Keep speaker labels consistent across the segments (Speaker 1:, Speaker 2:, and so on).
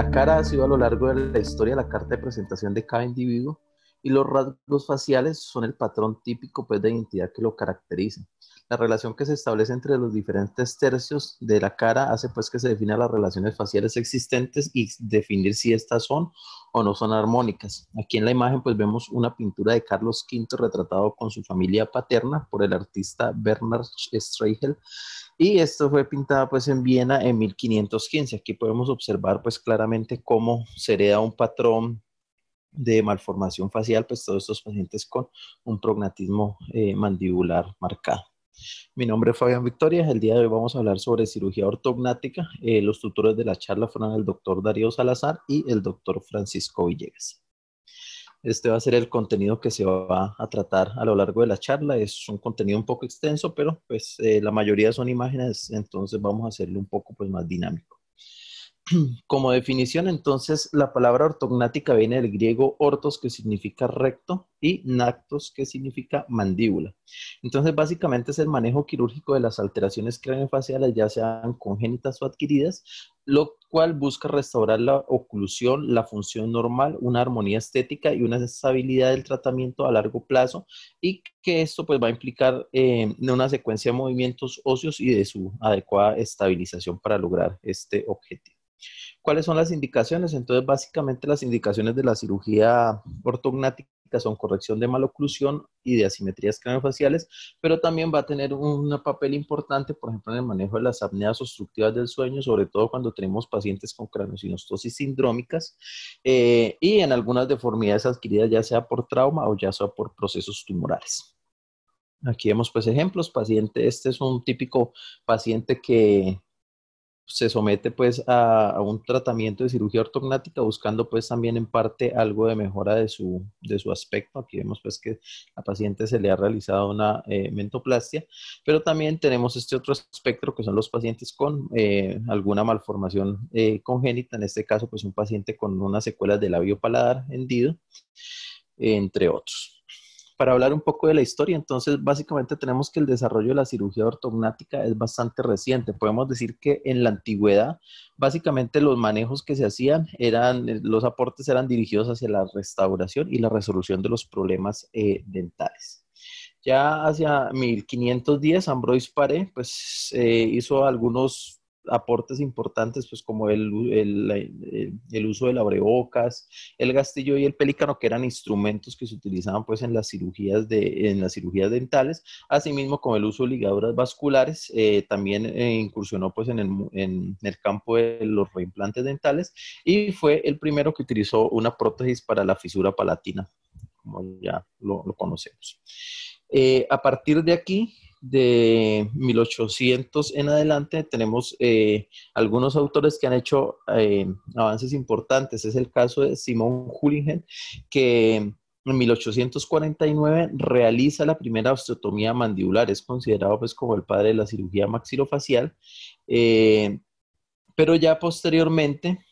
Speaker 1: La cara ha sido a lo largo de la historia la carta de presentación de cada individuo y los rasgos faciales son el patrón típico pues, de identidad que lo caracteriza. La relación que se establece entre los diferentes tercios de la cara hace pues que se definan las relaciones faciales existentes y definir si estas son o no son armónicas. Aquí en la imagen pues vemos una pintura de Carlos V retratado con su familia paterna por el artista Bernard Streichel y esto fue pintada pues en Viena en 1515. Aquí podemos observar pues claramente cómo se hereda un patrón de malformación facial, pues todos estos pacientes con un prognatismo eh, mandibular marcado. Mi nombre es Fabián Victoria, el día de hoy vamos a hablar sobre cirugía ortognática. Eh, los tutores de la charla fueron el doctor Darío Salazar y el doctor Francisco Villegas. Este va a ser el contenido que se va a tratar a lo largo de la charla. Es un contenido un poco extenso, pero pues eh, la mayoría son imágenes, entonces vamos a hacerlo un poco pues, más dinámico. como definición, entonces, la palabra ortognática viene del griego ortos, que significa recto, y nactos, que significa mandíbula. Entonces, básicamente es el manejo quirúrgico de las alteraciones craneofaciales, ya sean congénitas o adquiridas, lo cual busca restaurar la oclusión, la función normal, una armonía estética y una estabilidad del tratamiento a largo plazo, y que esto pues va a implicar eh, una secuencia de movimientos óseos y de su adecuada estabilización para lograr este objetivo. ¿Cuáles son las indicaciones? Entonces, básicamente las indicaciones de la cirugía ortognática son corrección de maloclusión y de asimetrías craneofaciales, pero también va a tener un papel importante, por ejemplo, en el manejo de las apneas obstructivas del sueño, sobre todo cuando tenemos pacientes con craneosinostosis sindrómicas eh, y en algunas deformidades adquiridas, ya sea por trauma o ya sea por procesos tumorales. Aquí vemos pues ejemplos, paciente, este es un típico paciente que se somete pues a, un tratamiento de cirugía ortognática buscando pues también en parte algo de mejora de su, de su aspecto. Aquí vemos pues que a paciente se le ha realizado una eh, mentoplastia, pero también tenemos este otro espectro que son los pacientes con eh, alguna malformación eh, congénita, en este caso pues un paciente con unas secuelas de labio paladar hendido, entre otros para hablar un poco de la historia, entonces básicamente tenemos que el desarrollo de la cirugía ortognática es bastante reciente. Podemos decir que en la antigüedad, básicamente los manejos que se hacían eran, eh, los aportes eran dirigidos hacia la restauración y la resolución de los problemas eh, dentales. Ya hacia 1510, Ambroise Paré pues, eh, hizo algunos aportes importantes, pues como el, el, uso de labreocas, el gastillo y el pelícano, que eran instrumentos que se utilizaban pues en las cirugías, de, en las cirugías dentales, asimismo con el uso de ligaduras vasculares, eh, también eh, incursionó pues en el, campo de los reimplantes dentales y fue el primero que utilizó una prótesis para la fisura palatina, como ya lo, conocemos. Eh, a partir de aquí, de 1800 en adelante tenemos eh, algunos autores que han hecho eh, avances importantes. Es el caso de Simón Hullingen, que en 1849 realiza la primera osteotomía mandibular. Es considerado pues como el padre de la cirugía maxilofacial. Eh, pero ya posteriormente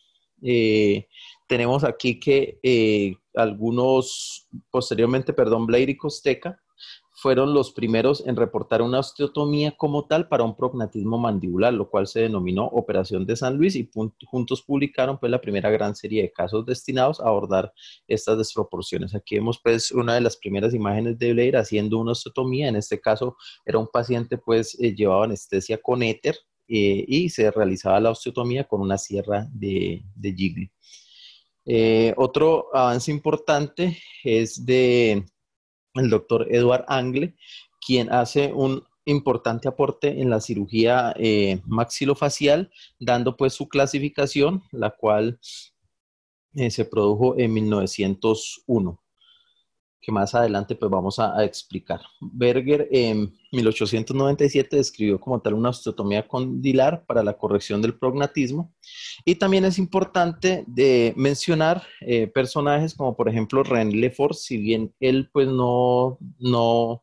Speaker 1: tenemos aquí que algunos, posteriormente, perdón, y Costeca, fueron los primeros en reportar una osteotomía como tal para un prognatismo mandibular, lo cual se denominó Operación de San Luis y juntos publicaron pues la primera gran serie de casos destinados a abordar estas desproporciones. Aquí vemos pues una de las primeras imágenes de Blair haciendo una osteotomía, en este caso era un paciente pues eh, anestesia con éter eh, y se realizaba la osteotomía con una sierra de, de Gigli. Eh, otro avance importante es de el doctor Edward Angle, quien hace un importante aporte en la cirugía eh, maxilofacial, dando pues su clasificación, la cual eh, se produjo en 1901 que más adelante pues vamos a, explicar. Berger en 1897 describió como tal una osteotomía condilar para la corrección del prognatismo y también es importante de mencionar eh, personajes como por ejemplo René Lefort, si bien él pues no, no,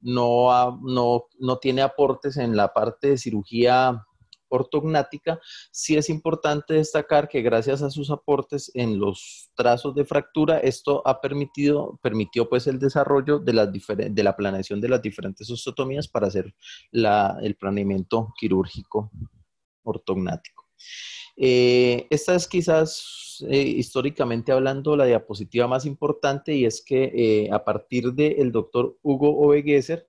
Speaker 1: no, no, no tiene aportes en la parte de cirugía ortognática, sí es importante destacar que gracias a sus aportes en los trazos de fractura, esto ha permitido, permitió pues el desarrollo de, de la planeación de las diferentes osteotomías para hacer el planeamiento quirúrgico ortognático. Eh, esta es quizás eh, históricamente hablando la diapositiva más importante y es que eh, a partir del doctor Hugo Ovegueser,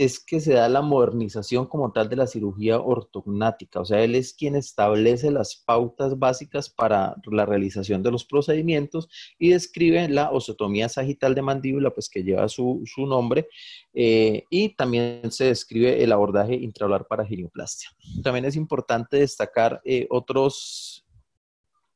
Speaker 1: es que se da la modernización como tal de la cirugía ortognática, o sea, él es quien establece las pautas básicas para la realización de los procedimientos y describe la osotomía sagital de mandíbula, pues que lleva su, nombre, eh, y también se describe el abordaje intraolar para girioplastia. También es importante destacar eh, otros,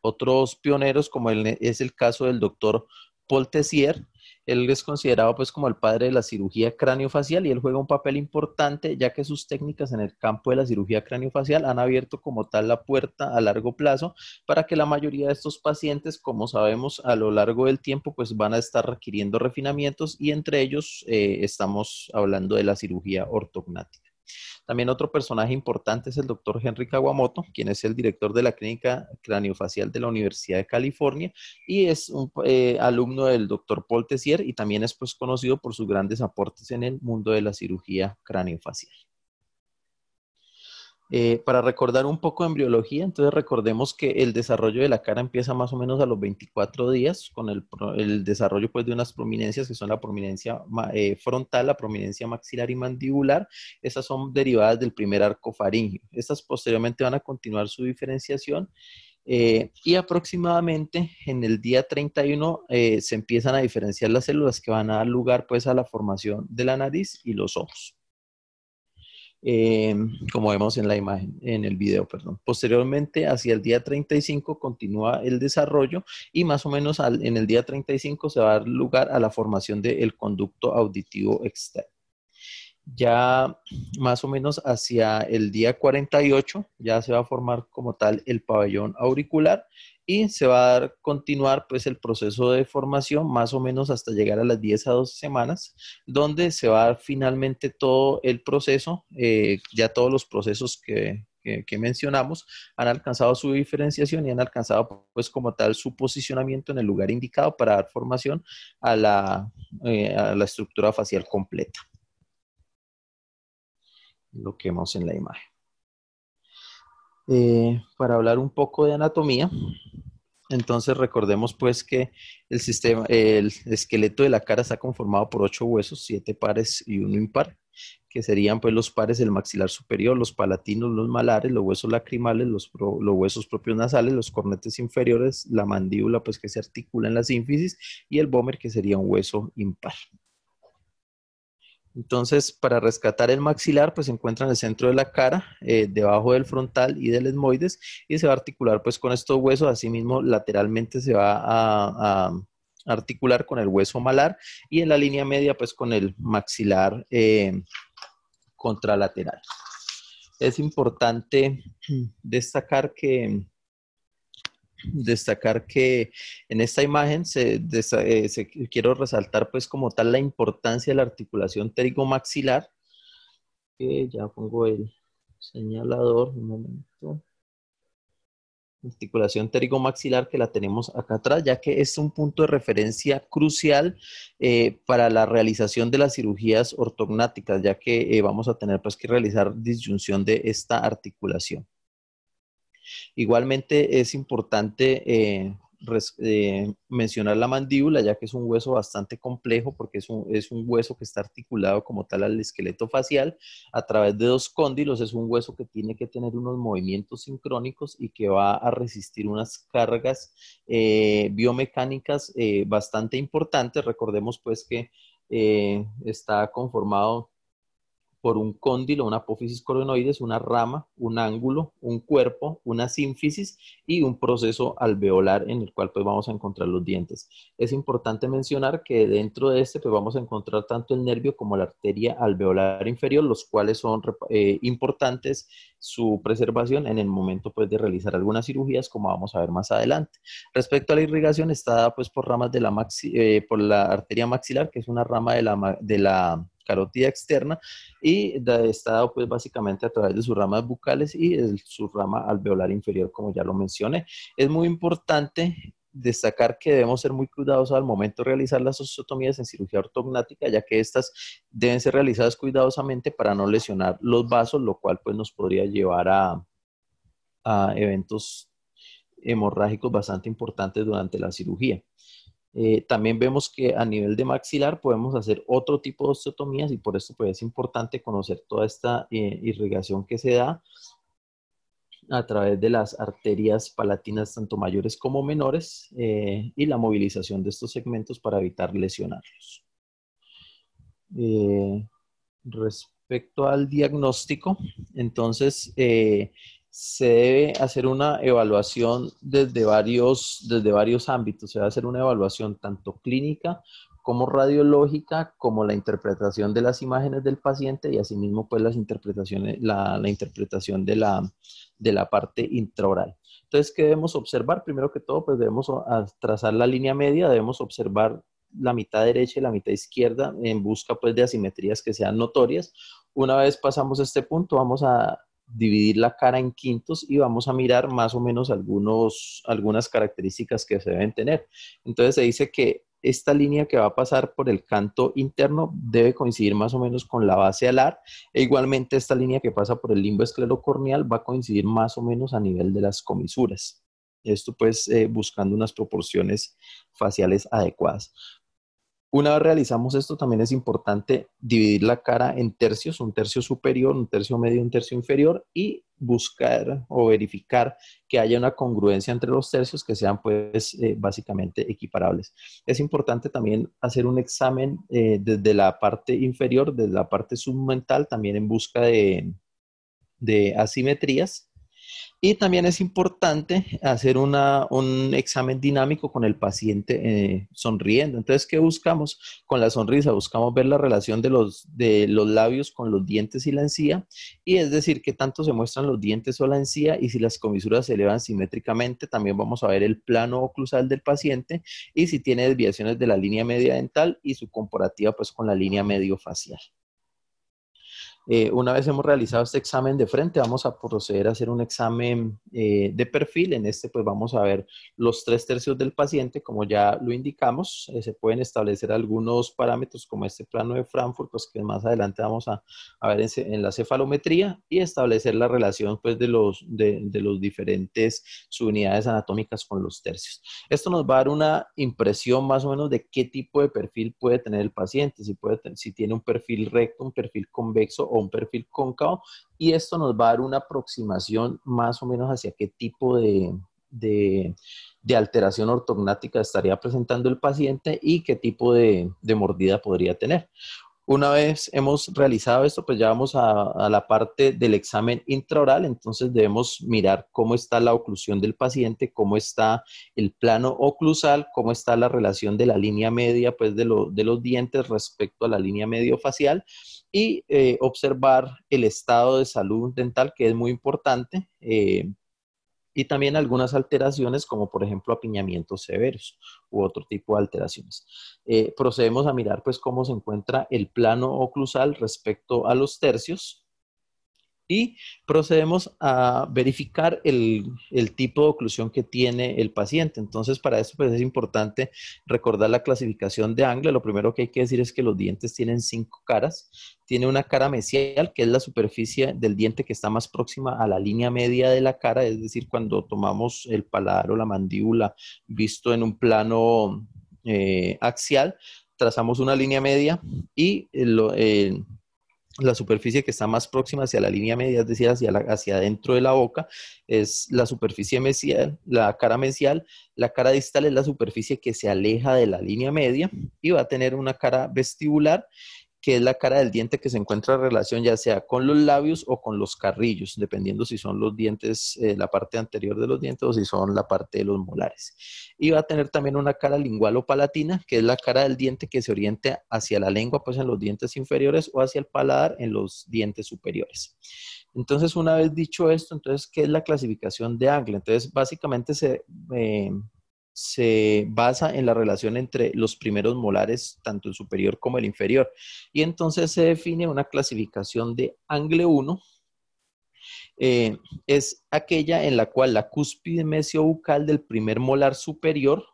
Speaker 1: otros pioneros, como es el caso del doctor Paul Tessier, él es considerado pues como el padre de la cirugía craniofacial y él juega un papel importante ya que sus técnicas en el campo de la cirugía cráneo-facial han abierto como tal la puerta a largo plazo para que la mayoría de estos pacientes, como sabemos, a lo largo del tiempo pues van a estar requiriendo refinamientos y entre ellos eh, estamos hablando de la cirugía ortognática. También otro personaje importante es el doctor Henry Kawamoto, quien es el director de la clínica craniofacial de la Universidad de California y es un eh, alumno del doctor Paul Tessier y también es pues, conocido por sus grandes aportes en el mundo de la cirugía craniofacial. Eh, para recordar un poco de embriología, entonces recordemos que el desarrollo de la cara empieza más o menos a los 24 días con el, desarrollo pues, de unas prominencias que son la prominencia eh, frontal, la prominencia maxilar y mandibular. Estas son derivadas del primer arco faríngeo. Estas posteriormente van a continuar su diferenciación. Eh, y aproximadamente en el día 31 se empiezan a diferenciar las células que van a dar lugar pues a la formación de la nariz y los ojos. Eh, como vemos en la imagen, en el video, perdón. Posteriormente, hacia el día 35 continúa el desarrollo y más o menos en el día 35 se va a dar lugar a la formación del conducto auditivo externo. Ya más o menos hacia el día 48 ya se va a formar como tal el pabellón auricular y se va a continuar pues el proceso de formación más o menos hasta llegar a las 10 a 12 semanas, donde se va a finalmente todo el proceso, eh, ya todos los procesos que, mencionamos han alcanzado su diferenciación y han alcanzado pues como tal su posicionamiento en el lugar indicado para dar formación a la, eh, estructura facial completa. Lo que vemos en la imagen. Eh, para hablar un poco de anatomía, entonces recordemos pues que el sistema, el esqueleto de la cara está conformado por ocho huesos, siete pares y uno impar, que serían pues los pares del maxilar superior, los palatinos, los malares, los huesos lacrimales, los, huesos propios nasales, los cornetes inferiores, la mandíbula pues que se articula en la sínfisis y el bómer que sería un hueso impar. Entonces, para rescatar el maxilar, pues se encuentra en el centro de la cara, eh, debajo del frontal y del esmoides, y se va a articular pues con estos huesos, asimismo lateralmente se va a, articular con el hueso malar y en la línea media pues con el maxilar eh, contralateral. Es importante destacar que destacar que en esta imagen se, eh, quiero resaltar pues como tal la importancia de la articulación pterigomaxilar. Que ya pongo el señalador un momento. Articulación pterigomaxilar que la tenemos acá atrás, ya que es un punto de referencia crucial eh, para la realización de las cirugías ortognáticas, ya que eh, vamos a tener pues que realizar disyunción de esta articulación. Igualmente es importante eh, eh, mencionar la mandíbula, ya que es un hueso bastante complejo porque es un, es un, hueso que está articulado como tal al esqueleto facial a través de dos cóndilos. Es un hueso que tiene que tener unos movimientos sincrónicos y que va a resistir unas cargas eh, biomecánicas bastante importantes. Recordemos pues que está conformado por un cóndilo, una apófisis coronoides, una rama, un ángulo, un cuerpo, una sínfisis y un proceso alveolar en el cual pues vamos a encontrar los dientes. Es importante mencionar que dentro de este pues vamos a encontrar tanto el nervio como la arteria alveolar inferior, los cuales son eh, importantes su preservación en el momento pues de realizar algunas cirugías como vamos a ver más adelante. Respecto a la irrigación está pues por ramas de la eh, por la arteria maxilar, que es una rama de la, de la carotida externa y está dado pues básicamente a través de sus ramas bucales y su rama alveolar inferior, como ya lo mencioné. Es muy importante destacar que debemos ser muy cuidadosos al momento de realizar las osteotomías en cirugía ortognática, ya que estas deben ser realizadas cuidadosamente para no lesionar los vasos, lo cual pues nos podría llevar a eventos hemorrágicos bastante importantes durante la cirugía. Eh, también vemos que a nivel de maxilar podemos hacer otro tipo de osteotomías y por eso pues, es importante conocer toda esta eh, irrigación que se da a través de las arterias palatinas, tanto mayores como menores, eh, y la movilización de estos segmentos para evitar lesionarlos. respecto al diagnóstico, entonces se debe hacer una evaluación desde varios, desde varios ámbitos. Se debe hacer una evaluación tanto clínica como radiológica, como la interpretación de las imágenes del paciente y asimismo pues las interpretaciones, la, interpretación de la, de la parte intraoral. Entonces, ¿qué debemos observar? Primero que todo, pues debemos trazar la línea media, debemos observar la mitad derecha y la mitad izquierda en busca pues de asimetrías que sean notorias. Una vez pasamos este punto, vamos a dividir la cara en quintos y vamos a mirar más o menos algunos, algunas características que se deben tener. Entonces se dice que esta línea que va a pasar por el canto interno debe coincidir más o menos con la base alar e igualmente esta línea que pasa por el limbo esclerocorneal va a coincidir más o menos a nivel de las comisuras. Esto pues eh, buscando unas proporciones faciales adecuadas. Una vez realizamos esto, también es importante dividir la cara en tercios, un tercio superior, un tercio medio, un tercio inferior y buscar o verificar que haya una congruencia entre los tercios que sean pues eh, básicamente equiparables. Es importante también hacer un examen eh, desde la parte inferior, desde la parte submental, también en busca de asimetrías y también es importante hacer un examen dinámico con el paciente eh, sonriendo. Entonces, ¿qué buscamos con la sonrisa? Buscamos ver la relación de los, labios con los dientes y la encía, y es decir, qué tanto se muestran los dientes o la encía y si las comisuras se elevan simétricamente. También vamos a ver el plano oclusal del paciente y si tiene desviaciones de la línea media dental y su comparativa pues con la línea medio facial. Eh, una vez hemos realizado este examen de frente, vamos a proceder a hacer un examen eh, de perfil. En este, pues vamos a ver los tres tercios del paciente, como ya lo indicamos. Eh, se pueden establecer algunos parámetros, como este plano de Frankfurt, pues que más adelante vamos a, ver en, la cefalometría y establecer la relación, pues, de los, de, los diferentes subunidades anatómicas con los tercios. Esto nos va a dar una impresión más o menos de qué tipo de perfil puede tener el paciente, si, puede, si tiene un perfil recto, un perfil convexo un perfil cóncavo y esto nos va a dar una aproximación más o menos hacia qué tipo de, alteración ortognática estaría presentando el paciente y qué tipo de mordida podría tener. Una vez hemos realizado esto, pues ya vamos a, la parte del examen intraoral, entonces debemos mirar cómo está la oclusión del paciente, cómo está el plano oclusal, cómo está la relación de la línea media pues, de, los dientes respecto a la línea facial y eh, observar el estado de salud dental, que es muy importante, eh, y también algunas alteraciones como por ejemplo apiñamientos severos u otro tipo de alteraciones. Eh, procedemos a mirar pues cómo se encuentra el plano oclusal respecto a los tercios y procedemos a verificar el, tipo de oclusión que tiene el paciente. Entonces, para eso pues, es importante recordar la clasificación de Angle. Lo primero que hay que decir es que los dientes tienen cinco caras. Tiene una cara mesial, que es la superficie del diente que está más próxima a la línea media de la cara, es decir, cuando tomamos el paladar o la mandíbula visto en un plano eh, axial, trazamos una línea media y lo, eh, la superficie que está más próxima hacia la línea media, es decir, hacia, hacia adentro de la boca, es la superficie mesial, la cara mesial, la cara distal es la superficie que se aleja de la línea media y va a tener una cara vestibular que es la cara del diente que se encuentra en relación ya sea con los labios o con los carrillos, dependiendo si son los dientes, eh, la parte anterior de los dientes o si son la parte de los molares. Y va a tener también una cara lingual o palatina, que es la cara del diente que se oriente hacia la lengua, pues en los dientes inferiores o hacia el paladar en los dientes superiores. Entonces, una vez dicho esto, entonces, ¿qué es la clasificación de Angle? Entonces, básicamente se... Eh, se basa en la relación entre los primeros molares, tanto el superior como el inferior. Y entonces se define una clasificación de Angle 1. Eh, es aquella en la cual la cúspide mesiobucal del primer molar superior,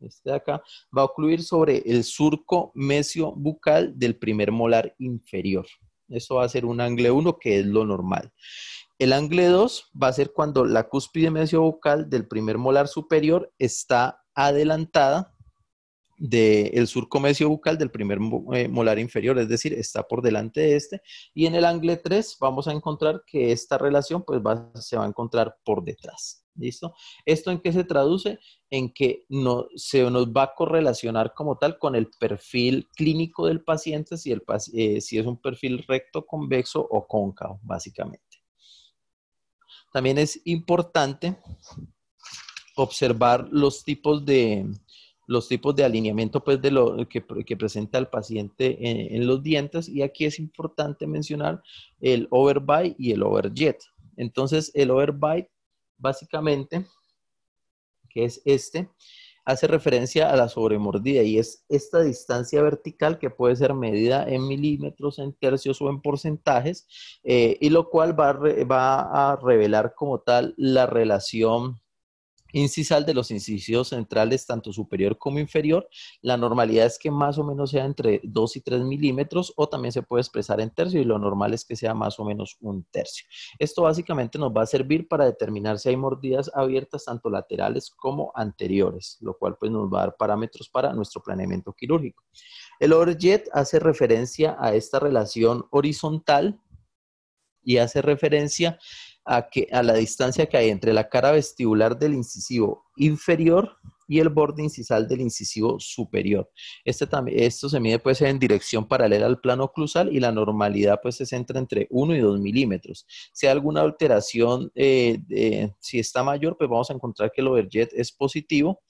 Speaker 1: este de acá, va a ocluir sobre el surco mesiobucal del primer molar inferior. Eso va a ser un Angle 1, que es lo normal. El angle 2 va a ser cuando la cúspide bucal del primer molar superior está adelantada del surco surco bucal del primer eh, molar inferior, es decir, está por delante de este. Y en el angle 3 vamos a encontrar que esta relación pues, se va a encontrar por detrás. ¿Listo? ¿Esto en qué se traduce? En que no, se nos va a correlacionar como tal con el perfil clínico del paciente, si eh, es un perfil recto, convexo o cóncavo, básicamente. También es importante observar los tipos de, los tipos de alineamiento pues, de lo que, presenta el paciente en, en, los dientes. Y aquí es importante mencionar el overbite y el overjet. Entonces, el overbite, básicamente, que es este, hace referencia a la sobremordida y es esta distancia vertical que puede ser medida en milímetros, en tercios o en porcentajes, eh, y lo cual va, va a revelar como tal la relación incisal de los incisivos centrales, tanto superior como inferior. La normalidad es que más o menos sea entre 2 y 3 milímetros o también se puede expresar en tercio y lo normal es que sea más o menos un tercio. Esto básicamente nos va a servir para determinar si hay mordidas abiertas tanto laterales como anteriores, lo cual pues nos va a dar parámetros para nuestro planeamiento quirúrgico. El overjet hace referencia a esta relación horizontal y hace referencia a, a la distancia que hay entre la cara vestibular del incisivo inferior y el borde incisal del incisivo superior. Este también, esto se mide pues en dirección paralela al plano oclusal y la normalidad pues se centra entre 1 y 2 milímetros. Si hay alguna alteración, eh, si está mayor, pues vamos a encontrar que el overjet es positivo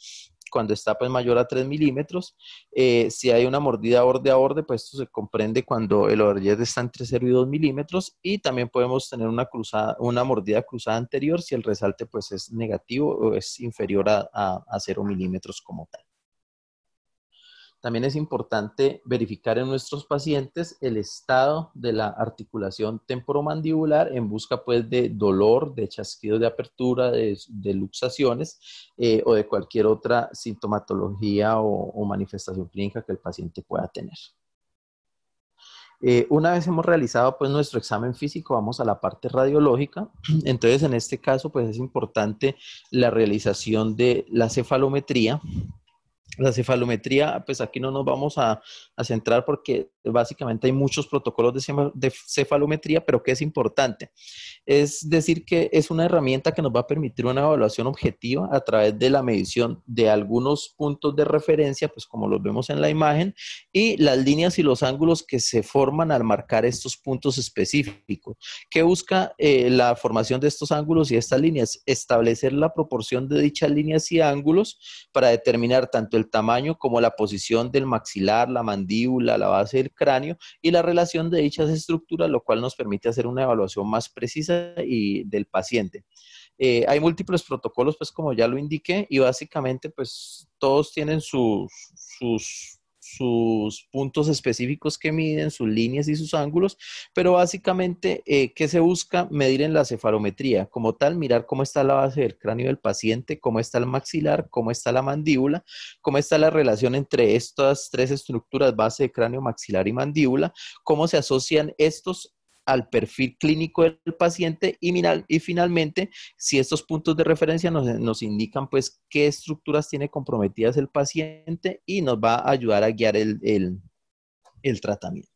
Speaker 1: cuando está pues mayor a 3 milímetros. Eh, si hay una mordida borde a borde, pues esto se comprende cuando el overjet está entre 0 y 2 milímetros y también podemos tener una, cruzada, una mordida cruzada anterior si el resalte pues es negativo o es inferior a 0 milímetros como tal. También es importante verificar en nuestros pacientes el estado de la articulación temporomandibular en busca pues de dolor, de chasquidos de apertura, de, luxaciones eh, o de cualquier otra sintomatología o, manifestación clínica que el paciente pueda tener. Eh, una vez hemos realizado pues nuestro examen físico, vamos a la parte radiológica. Entonces, en este caso, pues es importante la realización de la cefalometría, la cefalometría, pues aquí no nos vamos a, centrar porque básicamente hay muchos protocolos de, cefalometría, pero que es importante. Es decir, que es una herramienta que nos va a permitir una evaluación objetiva a través de la medición de algunos puntos de referencia, pues como los vemos en la imagen, y las líneas y los ángulos que se forman al marcar estos puntos específicos. ¿Qué busca eh, la formación de estos ángulos y estas líneas? Establecer la proporción de dichas líneas y ángulos para determinar tanto el el tamaño como la posición del maxilar, la mandíbula, la base del cráneo y la relación de dichas estructuras, lo cual nos permite hacer una evaluación más precisa y del paciente. Eh, hay múltiples protocolos, pues como ya lo indiqué, y básicamente pues todos tienen sus sus puntos específicos que miden, sus líneas y sus ángulos, pero básicamente, eh, ¿qué se busca? Medir en la cefalometría, como tal, mirar cómo está la base del cráneo del paciente, cómo está el maxilar, cómo está la mandíbula, cómo está la relación entre estas tres estructuras, base de cráneo, maxilar y mandíbula, cómo se asocian estos al perfil clínico del paciente y, y finalmente si estos puntos de referencia nos, indican pues qué estructuras tiene comprometidas el paciente y nos va a ayudar a guiar el tratamiento.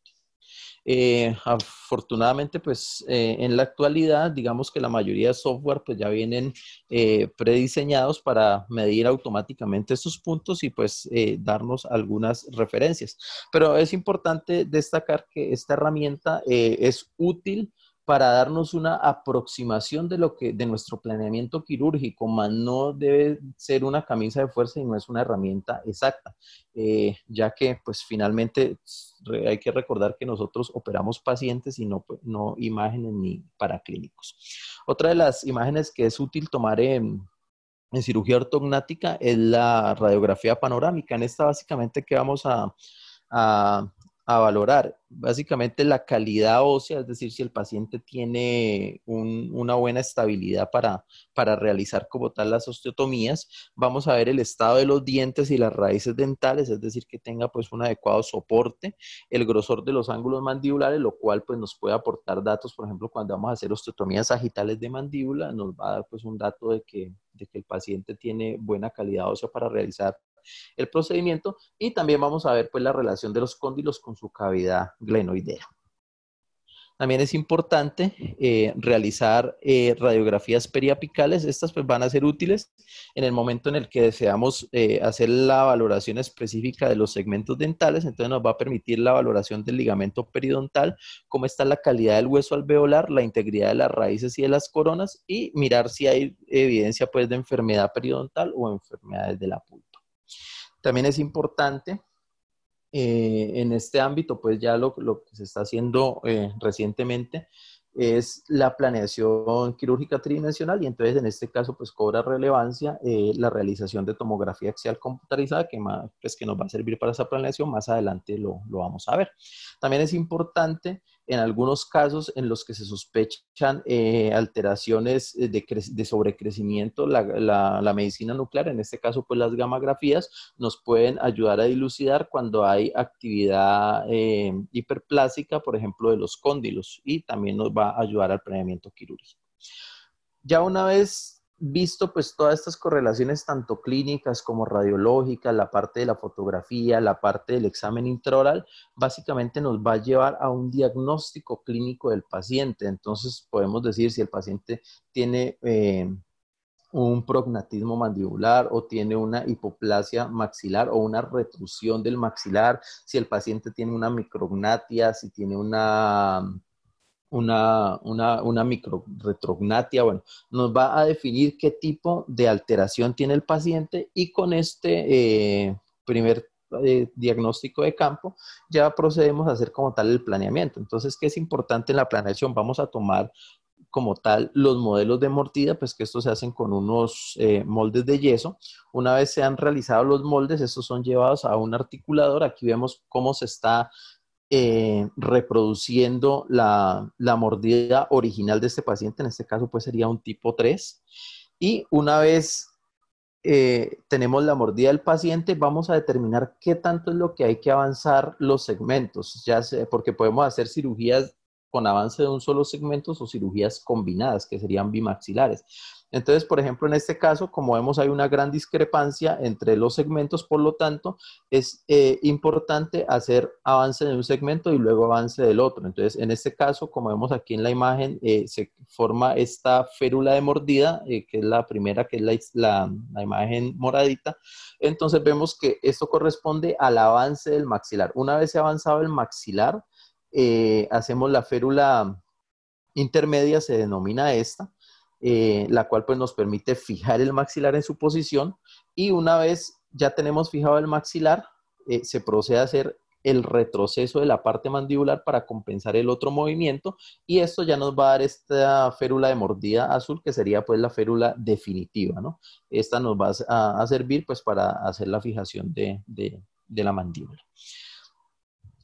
Speaker 1: Eh, afortunadamente, pues eh, en la actualidad, digamos que la mayoría de software pues ya vienen eh, prediseñados para medir automáticamente estos puntos y pues darnos algunas referencias. Pero es importante destacar que esta herramienta es útil para darnos una aproximación de lo que de nuestro planeamiento quirúrgico, más no debe ser una camisa de fuerza y no es una herramienta exacta, eh, ya que pues finalmente hay que recordar que nosotros operamos pacientes y no, pues, no imágenes ni paraclínicos. Otra de las imágenes que es útil tomar en, en cirugía ortognática es la radiografía panorámica. En esta básicamente que vamos a, a a valorar. Básicamente la calidad ósea, es decir, si el paciente tiene una buena estabilidad para, para realizar como tal las osteotomías, vamos a ver el estado de los dientes y las raíces dentales, es decir, que tenga pues un adecuado soporte, el grosor de los ángulos mandibulares, lo cual pues nos puede aportar datos, por ejemplo, cuando vamos a hacer osteotomías sagitales de mandíbula, nos va a dar pues un dato de que, de que el paciente tiene buena calidad ósea para realizar el procedimiento y también vamos a ver pues la relación de los cóndilos con su cavidad glenoidea. También es importante eh, realizar eh, radiografías periapicales. Estas pues, van a ser útiles en el momento en el que deseamos eh, hacer la valoración específica de los segmentos dentales. Entonces nos va a permitir la valoración del ligamento periodontal, cómo está la calidad del hueso alveolar, la integridad de las raíces y de las coronas y mirar si hay evidencia pues, de enfermedad periodontal o enfermedades de la pulpa. También es importante eh, en este ámbito, pues ya lo, que se está haciendo eh, recientemente es la planeación quirúrgica tridimensional y entonces en este caso pues cobra relevancia eh, la realización de tomografía axial computarizada que, más, pues, que nos va a servir para esa planeación, más adelante lo, lo vamos a ver. También es importante en algunos casos en los que se sospechan eh, alteraciones eh, de, sobrecrecimiento, la, medicina nuclear, en este caso pues las gamografías, nos pueden ayudar a dilucidar cuando hay actividad eh, hiperplásica, por ejemplo, de los cóndilos y también nos va a ayudar al planeamiento quirúrgico. Ya una vez visto pues todas estas correlaciones tanto clínicas como radiológicas, la parte de la fotografía, la parte del examen intraoral, básicamente nos va a llevar a un diagnóstico clínico del paciente. Entonces podemos decir si el paciente tiene eh, un prognatismo mandibular o tiene una hipoplasia maxilar o una retrusión del maxilar, si el paciente tiene una micrognatia, si tiene una una, micro una microretrognatia, bueno, nos va a definir qué tipo de alteración tiene el paciente y con este eh, primer eh, diagnóstico de campo ya procedemos a hacer como tal el planeamiento. Entonces, ¿qué es importante en la planeación? Vamos a tomar como tal los modelos de mordida, pues que estos se hacen con unos eh, moldes de yeso. Una vez se han realizado los moldes, estos son llevados a un articulador. Aquí vemos cómo se está eh, reproduciendo la, mordida original de este paciente, en este caso pues sería un tipo 3, y una vez eh, tenemos la mordida del paciente, vamos a determinar qué tanto es lo que hay que avanzar los segmentos, ya porque podemos hacer cirugías con avance de un solo segmento o cirugías combinadas, que serían bimaxilares. Entonces, por ejemplo, en este caso, como vemos, hay una gran discrepancia entre los segmentos, por lo tanto, es eh, importante hacer avance de un segmento y luego avance del otro. Entonces, en este caso, como vemos aquí en la imagen, eh, se forma esta férula de mordida, eh, que es la primera, que es la, imagen moradita. Entonces, vemos que esto corresponde al avance del maxilar. Una vez se ha avanzado el maxilar, hacemos la férula intermedia, se denomina esta, eh, la cual pues nos permite fijar el maxilar en su posición y una vez ya tenemos fijado el maxilar, eh, se procede a hacer el retroceso de la parte mandibular para compensar el otro movimiento y esto ya nos va a dar esta férula de mordida azul que sería pues la férula definitiva, ¿no? Esta nos va a, servir pues para hacer la fijación de, la mandíbula.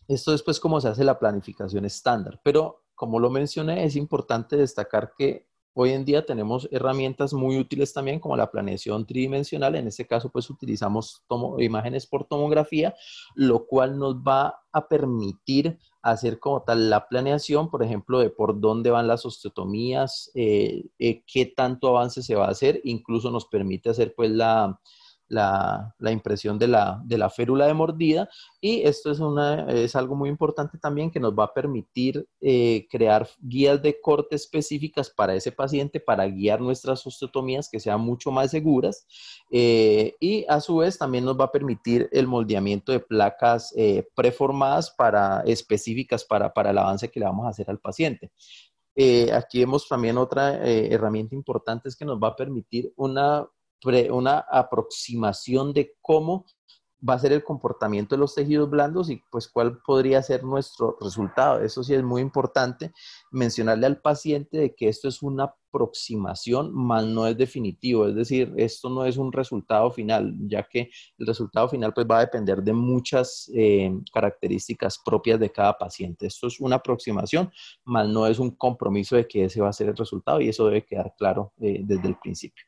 Speaker 1: Esto es pues como se hace la planificación estándar, pero como lo mencioné es importante destacar que Hoy en día tenemos herramientas muy útiles también como la planeación tridimensional. En este caso, pues utilizamos imágenes por tomografía, lo cual nos va a permitir hacer como tal la planeación, por ejemplo, de por dónde van las osteotomías, eh, eh, qué tanto avance se va a hacer. Incluso nos permite hacer pues la, la, impresión de la, férula de mordida y esto es, algo muy importante también que nos va a permitir eh, crear guías de corte específicas para ese paciente para guiar nuestras osteotomías que sean mucho más seguras eh, y a su vez también nos va a permitir el moldeamiento de placas eh, preformadas para específicas para, el avance que le vamos a hacer al paciente. aquí vemos también otra herramienta importante, es que nos va a permitir una una aproximación de cómo va a ser el comportamiento de los tejidos blandos y pues cuál podría ser nuestro resultado. Eso sí es muy importante mencionarle al paciente de que esto es una aproximación, más no es definitivo, es decir, esto no es un resultado final, ya que el resultado final pues va a depender de muchas eh, características propias de cada paciente. Esto es una aproximación, más no es un compromiso de que ese va a ser el resultado y eso debe quedar claro eh, desde el principio.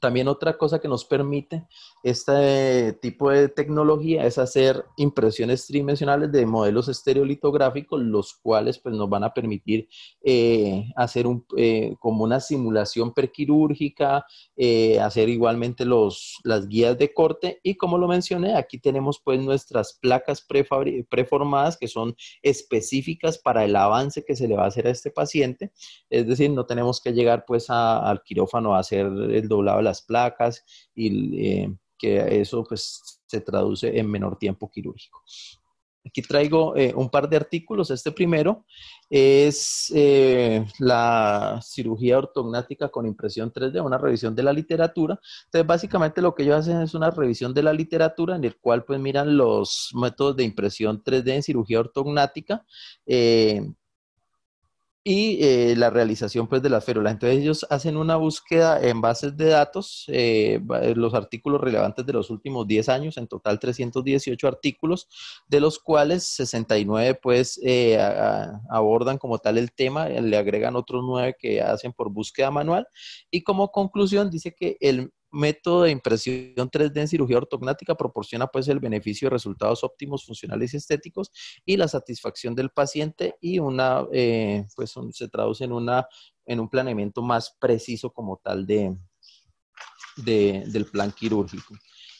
Speaker 1: También otra cosa que nos permite este tipo de tecnología es hacer impresiones tridimensionales de modelos estereolitográficos, los cuales pues, nos van a permitir eh, hacer eh, como una simulación perquirúrgica, eh, hacer igualmente los, las guías de corte y como lo mencioné, aquí tenemos pues nuestras placas preformadas que son específicas para el avance que se le va a hacer a este paciente, es decir, no tenemos que llegar pues al quirófano a hacer el doblado las placas y eh, que eso pues se traduce en menor tiempo quirúrgico. Aquí traigo eh, un par de artículos. Este primero es eh, la cirugía ortognática con impresión 3D, una revisión de la literatura. Entonces, básicamente lo que ellos hacen es una revisión de la literatura en el cual pues miran los métodos de impresión 3D en cirugía ortognática y eh, la realización pues, de la férulas. Entonces ellos hacen una búsqueda en bases de datos, eh, eh, los artículos relevantes de los últimos 10 años, en total 318 artículos, de los cuales 69 pues abordan como tal el tema, le agregan otros 9 que hacen por búsqueda manual y como conclusión dice que el método de impresión 3D en cirugía ortognática proporciona pues el beneficio de resultados óptimos funcionales y estéticos y la satisfacción del paciente y una, eh, pues se traduce en, una, en un planeamiento más preciso como tal de, de del plan quirúrgico.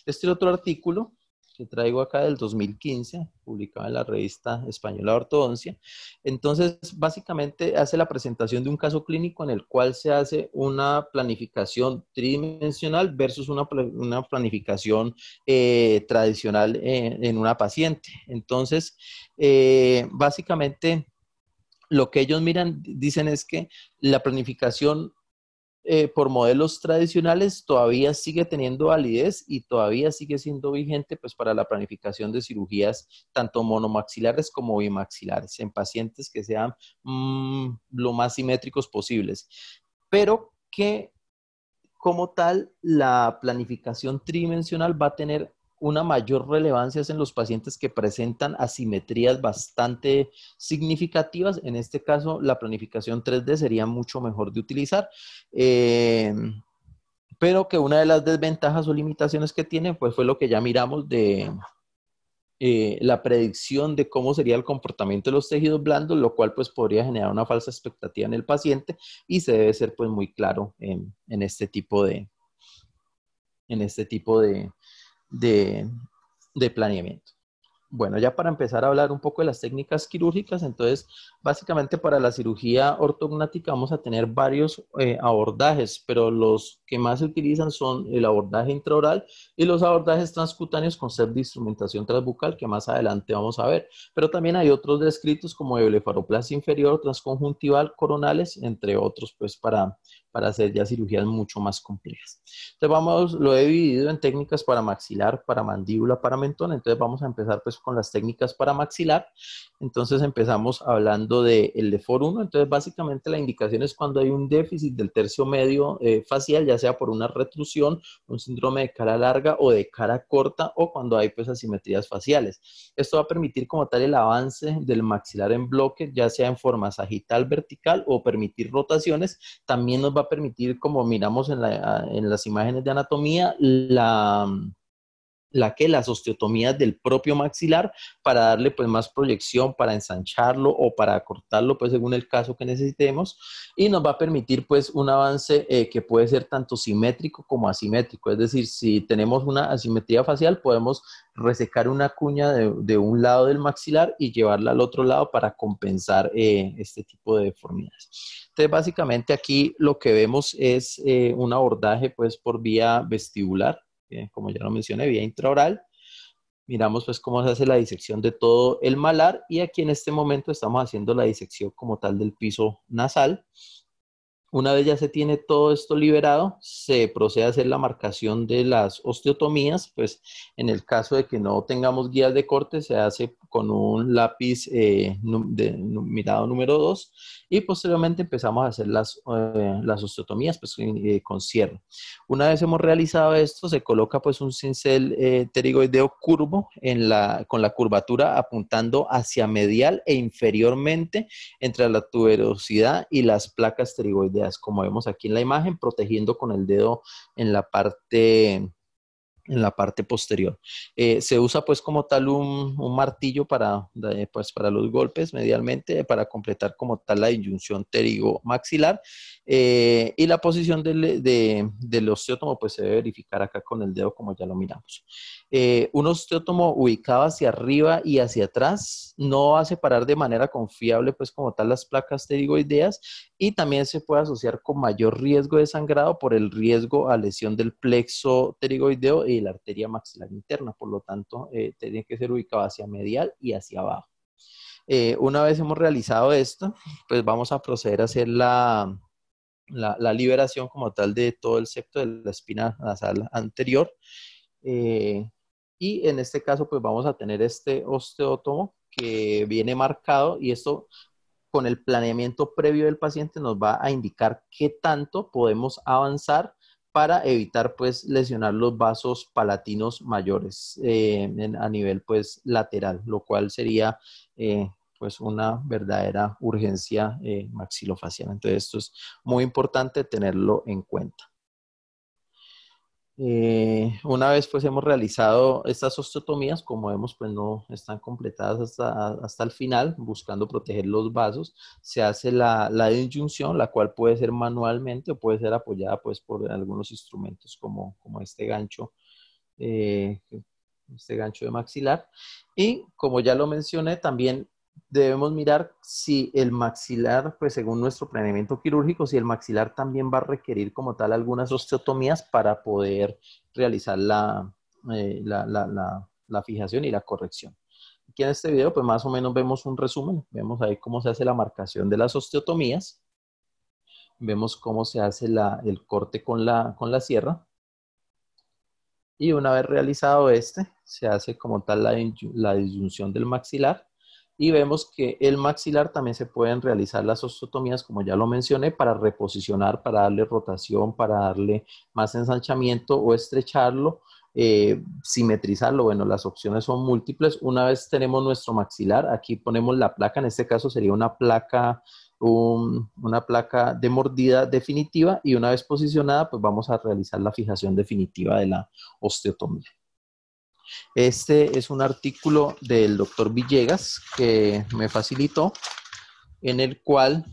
Speaker 1: Este otro artículo que traigo acá del 2015, publicado en la revista española Ortodoncia. Entonces, básicamente hace la presentación de un caso clínico en el cual se hace una planificación tridimensional versus una, planificación eh, tradicional eh, en una paciente. Entonces, eh, básicamente lo que ellos miran, dicen es que la planificación eh, por modelos tradicionales todavía sigue teniendo validez y todavía sigue siendo vigente pues, para la planificación de cirugías tanto monomaxilares como bimaxilares en pacientes que sean mm, lo más simétricos posibles. Pero que como tal la planificación tridimensional va a tener una mayor relevancia es en los pacientes que presentan asimetrías bastante significativas. En este caso, la planificación 3D sería mucho mejor de utilizar. Eh, pero que una de las desventajas o limitaciones que tiene, pues fue lo que ya miramos de, eh, la predicción de cómo sería el comportamiento de los tejidos blandos, lo cual pues podría generar una falsa expectativa en el paciente y se debe ser pues muy claro en este tipo de en este tipo de, de, planeamiento. Bueno, ya para empezar a hablar un poco de las técnicas quirúrgicas, entonces básicamente para la cirugía ortognática vamos a tener varios eh, abordajes, pero los que más se utilizan son el abordaje intraoral y los abordajes transcutáneos con ser de instrumentación transbucal, que más adelante vamos a ver. Pero también hay otros descritos como de blefaroplastia inferior, transconjuntival, coronales, entre otros, pues para para hacer ya cirugías mucho más complejas. Entonces vamos, lo he dividido en técnicas para maxilar, para mandíbula, para mentón. Entonces vamos a empezar pues con las técnicas para maxilar. Entonces empezamos hablando del de DEFOR 1. Entonces básicamente la indicación es cuando hay un déficit del tercio medio eh, facial, ya sea por una retrusión, un síndrome de cara larga o de cara corta o cuando hay pues asimetrías faciales. Esto va a permitir como tal el avance del maxilar en bloque, ya sea en forma sagital vertical o permitir rotaciones. También nos va permitir, como miramos en, en las imágenes de anatomía, la, la que las osteotomías del propio maxilar para darle pues más proyección, para ensancharlo o para cortarlo pues según el caso que necesitemos y nos va a permitir pues un avance eh, que puede ser tanto simétrico como asimétrico, es decir, si tenemos una asimetría facial podemos resecar una cuña de, un lado del maxilar y llevarla al otro lado para compensar eh, este tipo de deformidades. Entonces básicamente aquí lo que vemos es eh, un abordaje pues por vía vestibular como ya lo mencioné, vía intraoral. Miramos pues cómo se hace la disección de todo el malar y aquí en este momento estamos haciendo la disección como tal del piso nasal una vez ya se tiene todo esto liberado, se procede a hacer la marcación de las osteotomías, pues en el caso de que no tengamos guías de corte, se hace con un lápiz eh, de, mirado número 2 y posteriormente empezamos a hacer las, eh, las osteotomías pues, eh, con cierre. Una vez hemos realizado esto, se coloca pues un cincel pterigoideo curvo en la, con la curvatura apuntando hacia medial e inferiormente entre la tuberosidad y las placas pterigoideas como vemos aquí en la imagen, protegiendo con el dedo en la parte en la parte posterior. Eh, se usa pues como tal un, martillo eh, pues, para, los golpes medialmente, para completar como tal la inyunción pterigo maxilar eh, y la posición del, de, del osteótomo pues se debe verificar acá con el dedo como ya lo miramos. Eh, un osteótomo ubicado hacia arriba y hacia atrás no va a separar de manera confiable, pues como tal, las placas pterigoideas y también se puede asociar con mayor riesgo de sangrado por el riesgo a lesión del plexo pterigoideo y la arteria maxilar interna. Por lo tanto, eh, tiene que ser ubicado hacia medial y hacia abajo. Eh, una vez hemos realizado esto, pues vamos a proceder a hacer la, la, liberación como tal de todo el septo de la espina nasal anterior. Y en este caso, pues vamos a tener este osteótomo que viene marcado y esto con el planeamiento previo del paciente nos va a indicar qué tanto podemos avanzar para evitar pues lesionar los vasos palatinos mayores eh, a nivel pues lateral, lo cual sería eh, pues una verdadera urgencia eh, maxilofacial. Entonces esto es muy importante tenerlo en cuenta. Eh, una vez pues hemos realizado estas osteotomías, como vemos pues no están completadas hasta, hasta el final, buscando proteger los vasos, se hace la, la disyunción, la cual puede ser manualmente o puede ser apoyada pues por algunos instrumentos como, como este gancho, eh, este gancho de maxilar. Y como ya lo mencioné, también debemos mirar si el maxilar, pues según nuestro planeamiento quirúrgico, si el maxilar también va a requerir como tal algunas osteotomías para poder realizar eh, la, la, la, la fijación y la corrección. Aquí en este video, pues más o menos vemos un resumen, vemos ahí cómo se hace la marcación de las osteotomías, vemos cómo se hace el corte con la, con la sierra, y una vez realizado este, se hace como tal la, la disyunción del maxilar, y vemos que el maxilar también se pueden realizar las osteotomías, como ya lo mencioné, para reposicionar, para darle rotación, para darle más ensanchamiento o estrecharlo, eh, simetrizarlo. Bueno, las opciones son múltiples. Una vez tenemos nuestro maxilar, aquí ponemos la placa, en este caso sería una placa una placa de mordida definitiva y una vez posicionada, pues vamos a realizar la fijación definitiva de la osteotomía. Este es un artículo del doctor Villegas que me facilitó, en el cual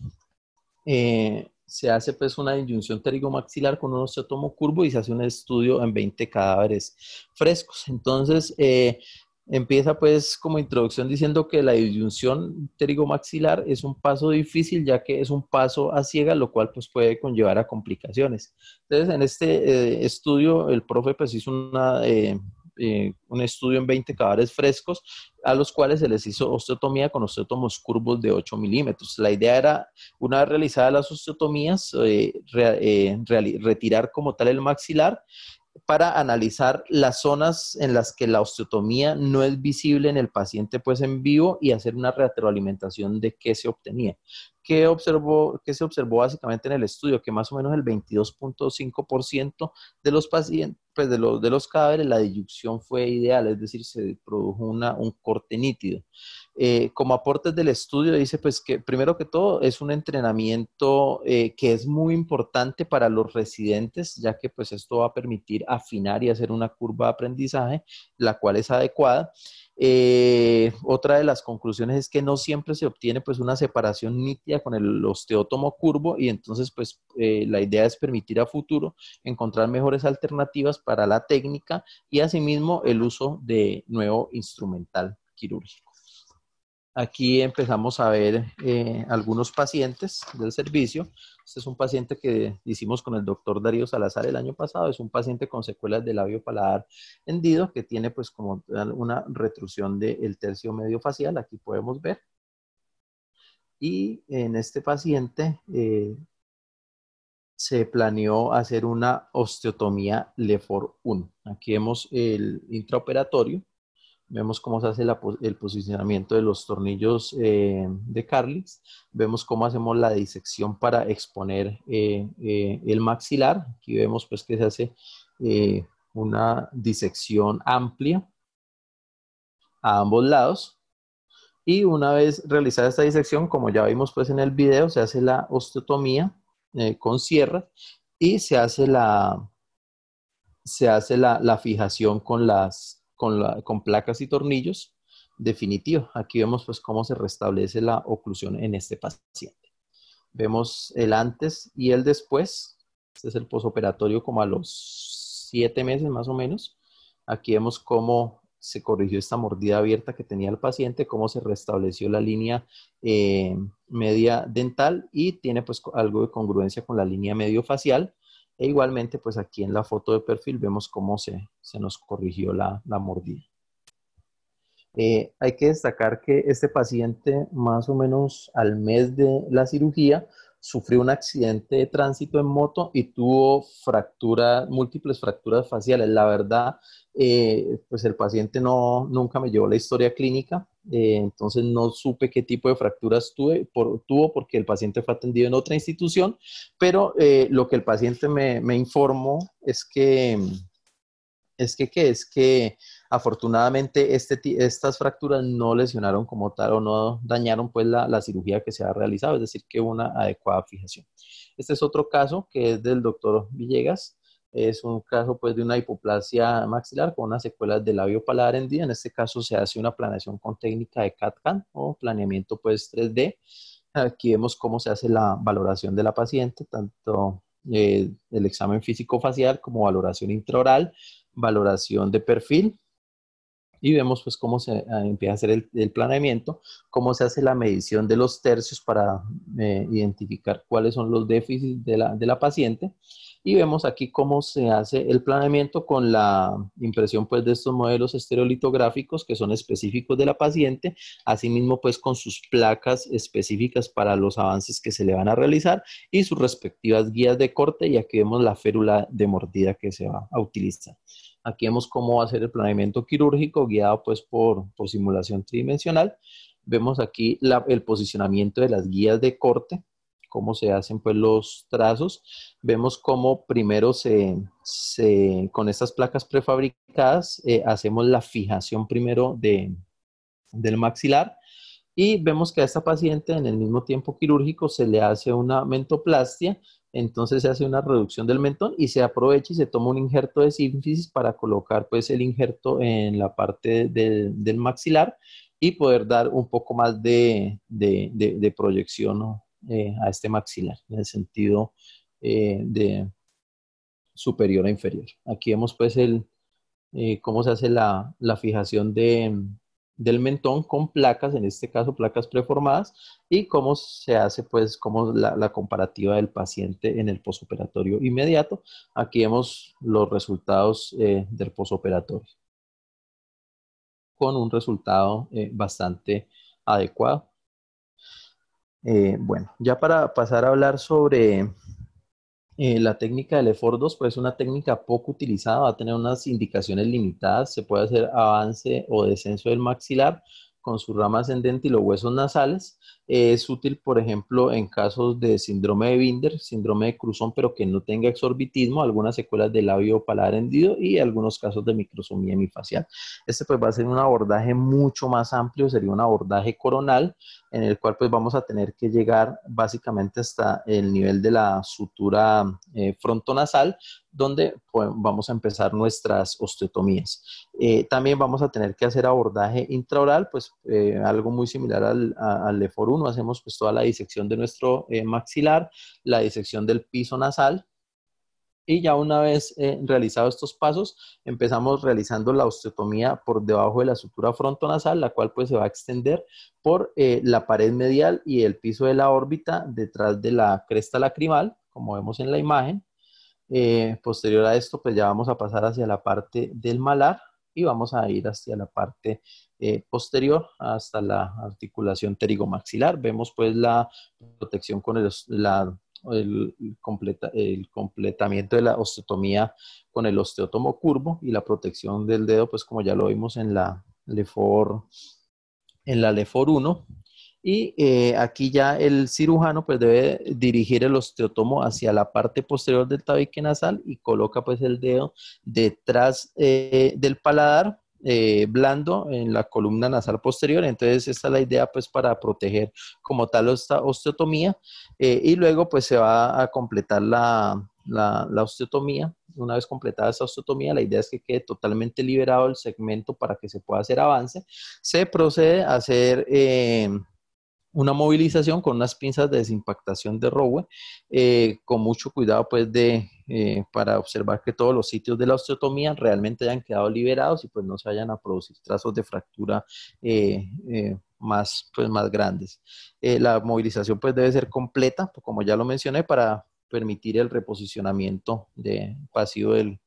Speaker 1: eh, se hace pues una disyunción pterigomaxilar con un osteotomo curvo y se hace un estudio en 20 cadáveres frescos. Entonces, eh, empieza pues como introducción diciendo que la disyunción pterigomaxilar es un paso difícil ya que es un paso a ciega, lo cual pues puede conllevar a complicaciones. Entonces, en este eh, estudio, el profe pues hizo una eh, un estudio en 20 cadáveres frescos, a los cuales se les hizo osteotomía con osteotomos curvos de 8 milímetros. La idea era, una vez realizadas las osteotomías, eh, eh, retirar como tal el maxilar para analizar las zonas en las que la osteotomía no es visible en el paciente pues en vivo y hacer una retroalimentación de qué se obtenía que, observó, que se observó básicamente en el estudio, que más o menos el 22.5% de los pacientes, pues de los, de los cadáveres, la dilución fue ideal, es decir, se produjo una, un corte nítido. Eh, como aportes del estudio, dice pues que primero que todo es un entrenamiento eh, que es muy importante para los residentes, ya que pues esto va a permitir afinar y hacer una curva de aprendizaje, la cual es adecuada. Eh, otra de las conclusiones es que no siempre se obtiene pues una separación nítida con el osteótomo curvo y entonces pues eh, la idea es permitir a futuro encontrar mejores alternativas para la técnica y asimismo el uso de nuevo instrumental quirúrgico. Aquí empezamos a ver eh, algunos pacientes del servicio. Este es un paciente que hicimos con el doctor Darío Salazar el año pasado. Es un paciente con secuelas del labio paladar hendido que tiene pues como una retrusión del tercio medio facial. Aquí podemos ver. Y en este paciente eh, se planeó hacer una osteotomía LEFOR 1. Aquí vemos el intraoperatorio vemos cómo se hace el posicionamiento de los tornillos eh, de Carlix, vemos cómo hacemos la disección para exponer eh, eh, el maxilar, aquí vemos pues que se hace una disección amplia a ambos lados y una vez realizada esta disección, como ya vimos pues en el video, se hace la osteotomía con sierra y se hace la, se hace la fijación con las con, placas y tornillos definitivo. Aquí vemos pues cómo se restablece la oclusión en este paciente. Vemos el antes y el después. Este es el posoperatorio como a los siete meses más o menos. Aquí vemos cómo se corrigió esta mordida abierta que tenía el paciente, cómo se restableció la línea eh, media dental y tiene pues algo de congruencia con la línea medio facial e igualmente, pues aquí en la foto de perfil vemos cómo se, se nos corrigió la, mordida. Eh, hay que destacar que este paciente, más o menos al mes de la cirugía, sufrió un accidente de tránsito en moto y tuvo fracturas, múltiples fracturas faciales. La verdad, eh, pues el paciente no, nunca me llevó la historia clínica, eh, entonces no supe qué tipo de fracturas tuve, tuvo porque el paciente fue atendido en otra institución, pero eh, lo que el paciente me, informó es que, es que, afortunadamente este estas fracturas no lesionaron como tal o no dañaron pues la, la cirugía que se ha realizado, es decir, que una adecuada fijación. Este es otro caso que es del doctor Villegas, es un caso pues de una hipoplasia maxilar con unas secuelas de labio paladar día. En este caso se hace una planeación con técnica de catcan o planeamiento pues 3D. Aquí vemos cómo se hace la valoración de la paciente, tanto eh, el examen físico-facial como valoración intraoral, valoración de perfil, y vemos pues cómo se ah, empieza a hacer el, planeamiento, cómo se hace la medición de los tercios para eh, identificar cuáles son los déficits de la, de la paciente y vemos aquí cómo se hace el planeamiento con la impresión pues, de estos modelos estereolitográficos que son específicos de la paciente, asimismo pues con sus placas específicas para los avances que se le van a realizar y sus respectivas guías de corte y aquí vemos la férula de mordida que se va a utilizar. Aquí vemos cómo va a ser el planeamiento quirúrgico guiado pues por, por simulación tridimensional. Vemos aquí el posicionamiento de las guías de corte cómo se hacen pues los trazos. Vemos cómo primero se, con estas placas prefabricadas eh, hacemos la fijación primero de, del maxilar y vemos que a esta paciente en el mismo tiempo quirúrgico se le hace una mentoplastia, entonces se hace una reducción del mentón y se aprovecha y se toma un injerto de sínfisis para colocar pues el injerto en la parte del, del maxilar y poder dar un poco más de, de, de, proyección eh, a este maxilar, en el sentido eh, de superior a inferior. Aquí vemos pues eh, cómo se hace la, la fijación de, del mentón con placas, en este caso placas preformadas, y cómo se hace pues como la, comparativa del paciente en el posoperatorio inmediato. Aquí vemos los resultados del posoperatorio con un resultado bastante adecuado. Eh, bueno, ya para pasar a hablar sobre eh, la técnica del EFOR 2, pues es una técnica poco utilizada, va a tener unas indicaciones limitadas, se puede hacer avance o descenso del maxilar, con su rama ascendente y los huesos nasales. Eh, es útil, por ejemplo, en casos de síndrome de Binder, síndrome de Cruzón, pero que no tenga exorbitismo, algunas secuelas del labio paladar hendido y algunos casos de microsomía hemifacial. Este pues va a ser un abordaje mucho más amplio, sería un abordaje coronal, en el cual pues vamos a tener que llegar básicamente hasta el nivel de la sutura eh, frontonasal donde pues, vamos a empezar nuestras osteotomías. Eh, también vamos a tener que hacer abordaje intraoral, pues eh, algo muy similar al, de al EFOR 1. Hacemos pues toda la disección de nuestro eh, maxilar, la disección del piso nasal, y ya una vez eh, realizados estos pasos, empezamos realizando la osteotomía por debajo de la sutura frontonasal, la cual pues se va a extender por la pared medial y el piso de la órbita detrás de la cresta lacrimal, como vemos en la imagen. Eh, posterior a esto, pues ya vamos a pasar hacia la parte del malar y vamos a ir hacia la parte eh, posterior hasta la articulación pterigomaxilar. Vemos pues la protección con el, completamiento de la osteotomía con el osteotomo curvo y la protección del dedo, pues como ya lo vimos en la LEFOR, en la LEFOR 1, y eh, aquí ya el cirujano pues debe dirigir el osteotomo hacia la parte posterior del tabique nasal y coloca pues el dedo detrás eh, del paladar eh, blando en la columna nasal posterior. Entonces esta es la idea pues para proteger como tal esta osteotomía y luego pues se va a completar la, osteotomía. Una vez completada esa osteotomía, la idea es que quede totalmente liberado el segmento para que se pueda hacer avance. Se procede a hacer una movilización con unas pinzas de desimpactación de rowe, eh, con mucho cuidado pues de, eh, para observar que todos los sitios de la osteotomía realmente hayan quedado liberados y pues no se hayan a producir trazos de fractura eh, más, pues, más grandes. la movilización pues debe ser completa, como ya lo mencioné, para permitir el reposicionamiento de, pasivo del,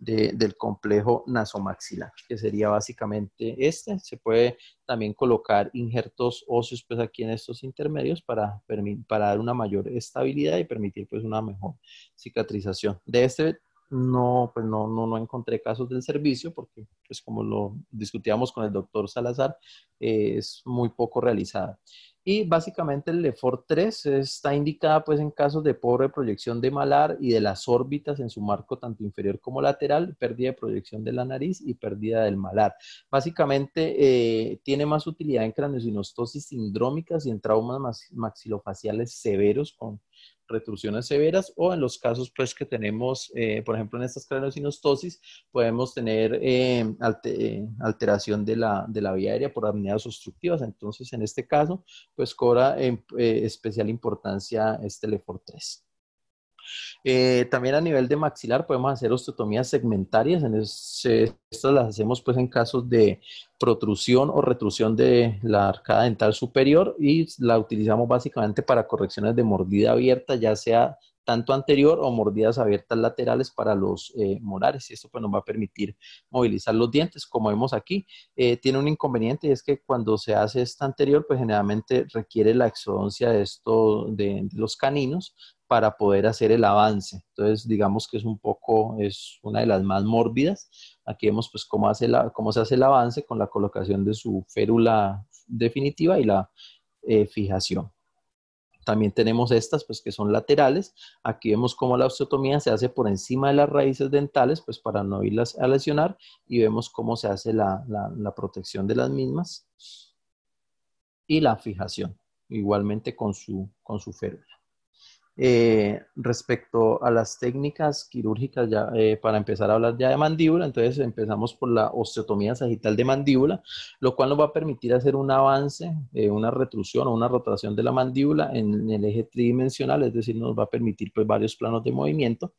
Speaker 1: del complejo nasomaxilar, que sería básicamente este. Se puede también colocar injertos óseos pues aquí en estos intermedios para, para dar una mayor estabilidad y permitir pues una mejor cicatrización. De este no, pues no, no, encontré casos del servicio porque pues como lo discutíamos con el doctor Salazar, eh, es muy poco realizada. Y básicamente el LeFort 3 está indicada pues en casos de pobre proyección de malar y de las órbitas en su marco tanto inferior como lateral, pérdida de proyección de la nariz y pérdida del malar. Básicamente eh, tiene más utilidad en craniosinostosis sindrómicas y en traumas maxilofaciales severos con Retrusiones severas o en los casos pues que tenemos, eh, por ejemplo, en estas sinostosis, podemos tener eh, eh, alteración de la, de vía aérea por apneas obstructivas. Entonces, en este caso, pues cobra em, especial importancia este lefortrés. Eh, también a nivel de maxilar podemos hacer osteotomías segmentarias. En estas las hacemos pues en casos de protrusión o retrusión de la arcada dental superior y la utilizamos básicamente para correcciones de mordida abierta, ya sea tanto anterior o mordidas abiertas laterales para los eh, molares y esto pues nos va a permitir movilizar los dientes como vemos aquí eh, tiene un inconveniente y es que cuando se hace esta anterior pues generalmente requiere la exodoncia de esto de los caninos para poder hacer el avance. Entonces, digamos que es un poco, es una de las más mórbidas. Aquí vemos pues cómo, hace la, cómo se hace el avance con la colocación de su férula definitiva y la eh, fijación. También tenemos estas, pues que son laterales. Aquí vemos cómo la osteotomía se hace por encima de las raíces dentales, pues para no irlas a lesionar, y vemos cómo se hace la, la, la protección de las mismas y la fijación, igualmente con su, con su férula. Eh, respecto a las técnicas quirúrgicas, ya, eh, para empezar a hablar ya de mandíbula, entonces empezamos por la osteotomía sagital de mandíbula, lo cual nos va a permitir hacer un avance, eh, una retrusión o una rotación de la mandíbula en, el eje tridimensional, es decir, nos va a permitir pues, varios planos de movimiento.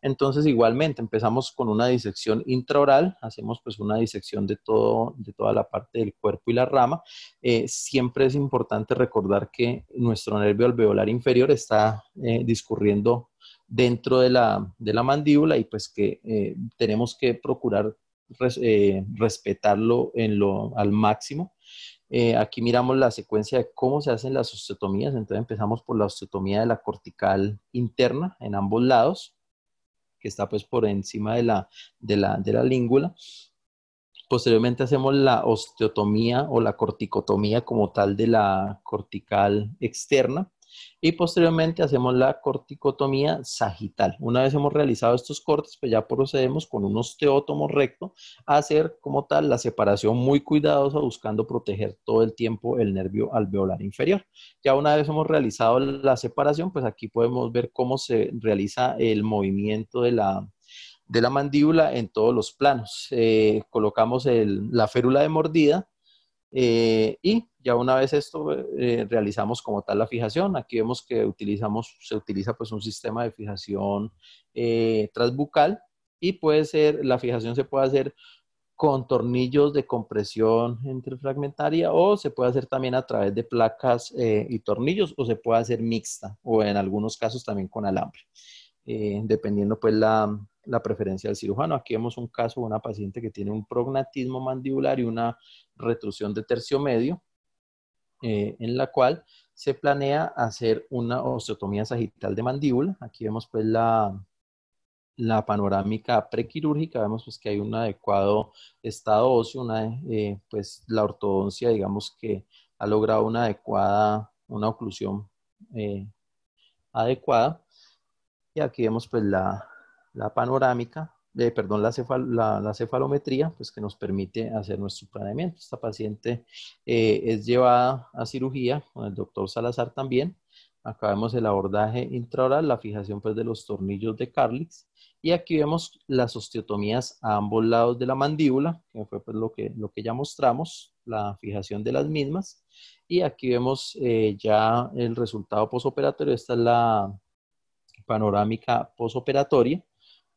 Speaker 1: Entonces, igualmente, empezamos con una disección intraoral, hacemos pues una disección de, todo, de toda la parte del cuerpo y la rama. siempre es importante recordar que nuestro nervio alveolar inferior está eh, discurriendo dentro de la, mandíbula y pues que eh, tenemos que procurar eh, respetarlo en lo, al máximo. aquí miramos la secuencia de cómo se hacen las osteotomías, entonces empezamos por la osteotomía de la cortical interna en ambos lados, que está pues por encima de la, de la, de la língula. Posteriormente hacemos la osteotomía o la corticotomía como tal de la cortical externa y posteriormente hacemos la corticotomía sagital. Una vez hemos realizado estos cortes, pues ya procedemos con un osteótomo recto a hacer como tal la separación muy cuidadosa, buscando proteger todo el tiempo el nervio alveolar inferior. Ya una vez hemos realizado la separación, pues aquí podemos ver cómo se realiza el movimiento de la, mandíbula en todos los planos. Eh, colocamos la férula de mordida eh, y ya una vez esto, eh, realizamos como tal la fijación. Aquí vemos que utilizamos, se utiliza pues un sistema de fijación eh, transbucal y puede ser, la fijación se puede hacer con tornillos de compresión entrefragmentaria o se puede hacer también a través de placas eh, y tornillos o se puede hacer mixta o en algunos casos también con alambre, dependiendo pues la, la, preferencia del cirujano. Aquí vemos un caso de una paciente que tiene un prognatismo mandibular y una retrusión de tercio medio eh, en la cual se planea hacer una osteotomía sagital de mandíbula. Aquí vemos pues la, la panorámica prequirúrgica, vemos pues que hay un adecuado estado óseo, eh, pues la ortodoncia digamos que ha logrado una adecuada, una oclusión eh, adecuada. Y aquí vemos pues la, la panorámica eh, perdón, la, cefalometría, pues que nos permite hacer nuestro planeamiento. Esta paciente eh, es llevada a cirugía con el doctor Salazar también. Acá vemos el abordaje intraoral, la fijación pues de los tornillos de Carlix y aquí vemos las osteotomías a ambos lados de la mandíbula, que fue pues lo que, lo que ya mostramos, la fijación de las mismas. Y aquí vemos eh, ya el resultado posoperatorio. Esta es la panorámica posoperatoria.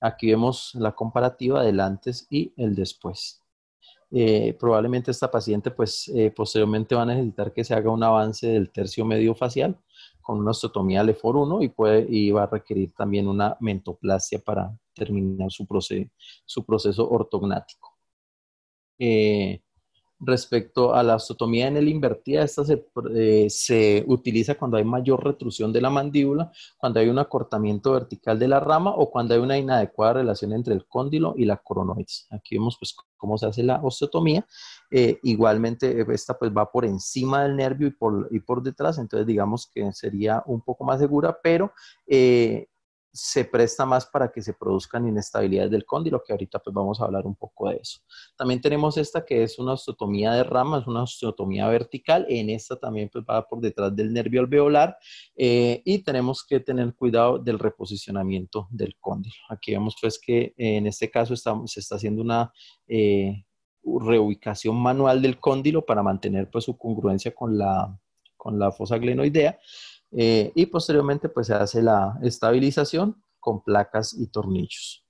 Speaker 1: Aquí vemos la comparativa del antes y el después. Eh, probablemente esta paciente pues eh, posteriormente va a necesitar que se haga un avance del tercio medio facial con una osteotomía lefor 1 y, va a requerir también una mentoplastia para terminar su, proceso, ortognático. Eh, respecto a la osteotomía en el invertida, esta eh, se, utiliza cuando hay mayor retrusión de la mandíbula, cuando hay un acortamiento vertical de la rama o cuando hay una inadecuada relación entre el cóndilo y la coronoides. Aquí vemos pues cómo se hace la osteotomía. Eh, igualmente eh, esta pues va por encima del nervio y por, por detrás, entonces digamos que sería un poco más segura, pero se presta más para que se produzcan inestabilidades del cóndilo, que ahorita pues vamos a hablar un poco de eso. También tenemos esta que es una osteotomía de ramas, una osteotomía vertical, en esta también pues va por detrás del nervio alveolar eh, y tenemos que tener cuidado del reposicionamiento del cóndilo. Aquí vemos pues que eh, en este caso estamos, se está haciendo una... Eh, reubicación manual del cóndilo para mantener pues su congruencia con con la fosa glenoidea eh, y posteriormente pues se hace la estabilización con placas y tornillos.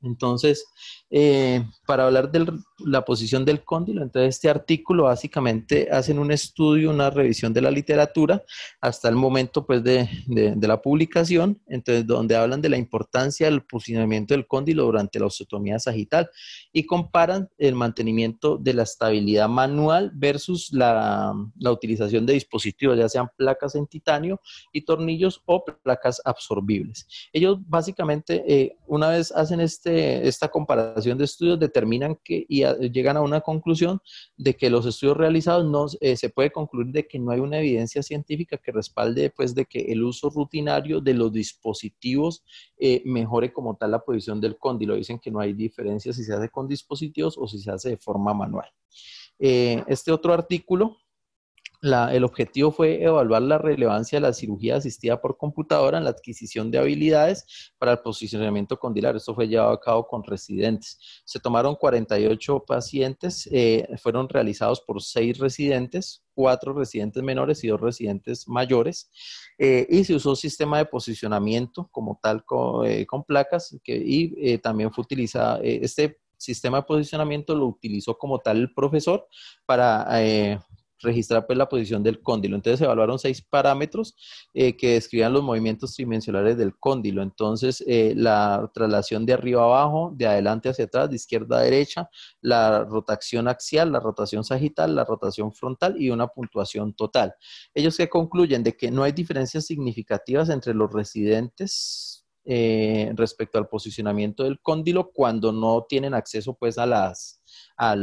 Speaker 1: Entonces, eh, para hablar del la posición del cóndilo. Entonces, este artículo básicamente hacen un estudio, una revisión de la literatura hasta el momento pues, de, la publicación, entonces, donde hablan de la importancia del posicionamiento del cóndilo durante la osteotomía sagital y comparan el mantenimiento de la estabilidad manual versus la, utilización de dispositivos, ya sean placas en titanio y tornillos o placas absorbibles. Ellos básicamente, eh, una vez hacen este, esta comparación de estudios, determinan que y llegan a una conclusión de que los estudios realizados no eh, se puede concluir de que no hay una evidencia científica que respalde pues de que el uso rutinario de los dispositivos eh, mejore como tal la posición del cóndilo. Dicen que no hay diferencia si se hace con dispositivos o si se hace de forma manual. Eh, este otro artículo el objetivo fue evaluar la relevancia de la cirugía asistida por computadora en la adquisición de habilidades para el posicionamiento condilar. Esto fue llevado a cabo con residentes. Se tomaron 48 pacientes, eh, fueron realizados por seis residentes, cuatro residentes menores y dos residentes mayores. Eh, y se usó un sistema de posicionamiento como tal eh, con, placas y también fue utilizada este sistema de posicionamiento lo utilizó como tal el profesor para registrar pues, la posición del cóndilo. Entonces se evaluaron seis parámetros eh, que describían los movimientos tridimensionales del cóndilo. Entonces eh, la traslación de arriba a abajo, de adelante hacia atrás, de izquierda a derecha, la rotación axial, la rotación sagital, la rotación frontal y una puntuación total. Ellos se concluyen de que no hay diferencias significativas entre los residentes eh, respecto al posicionamiento del cóndilo cuando no tienen acceso pues a las, a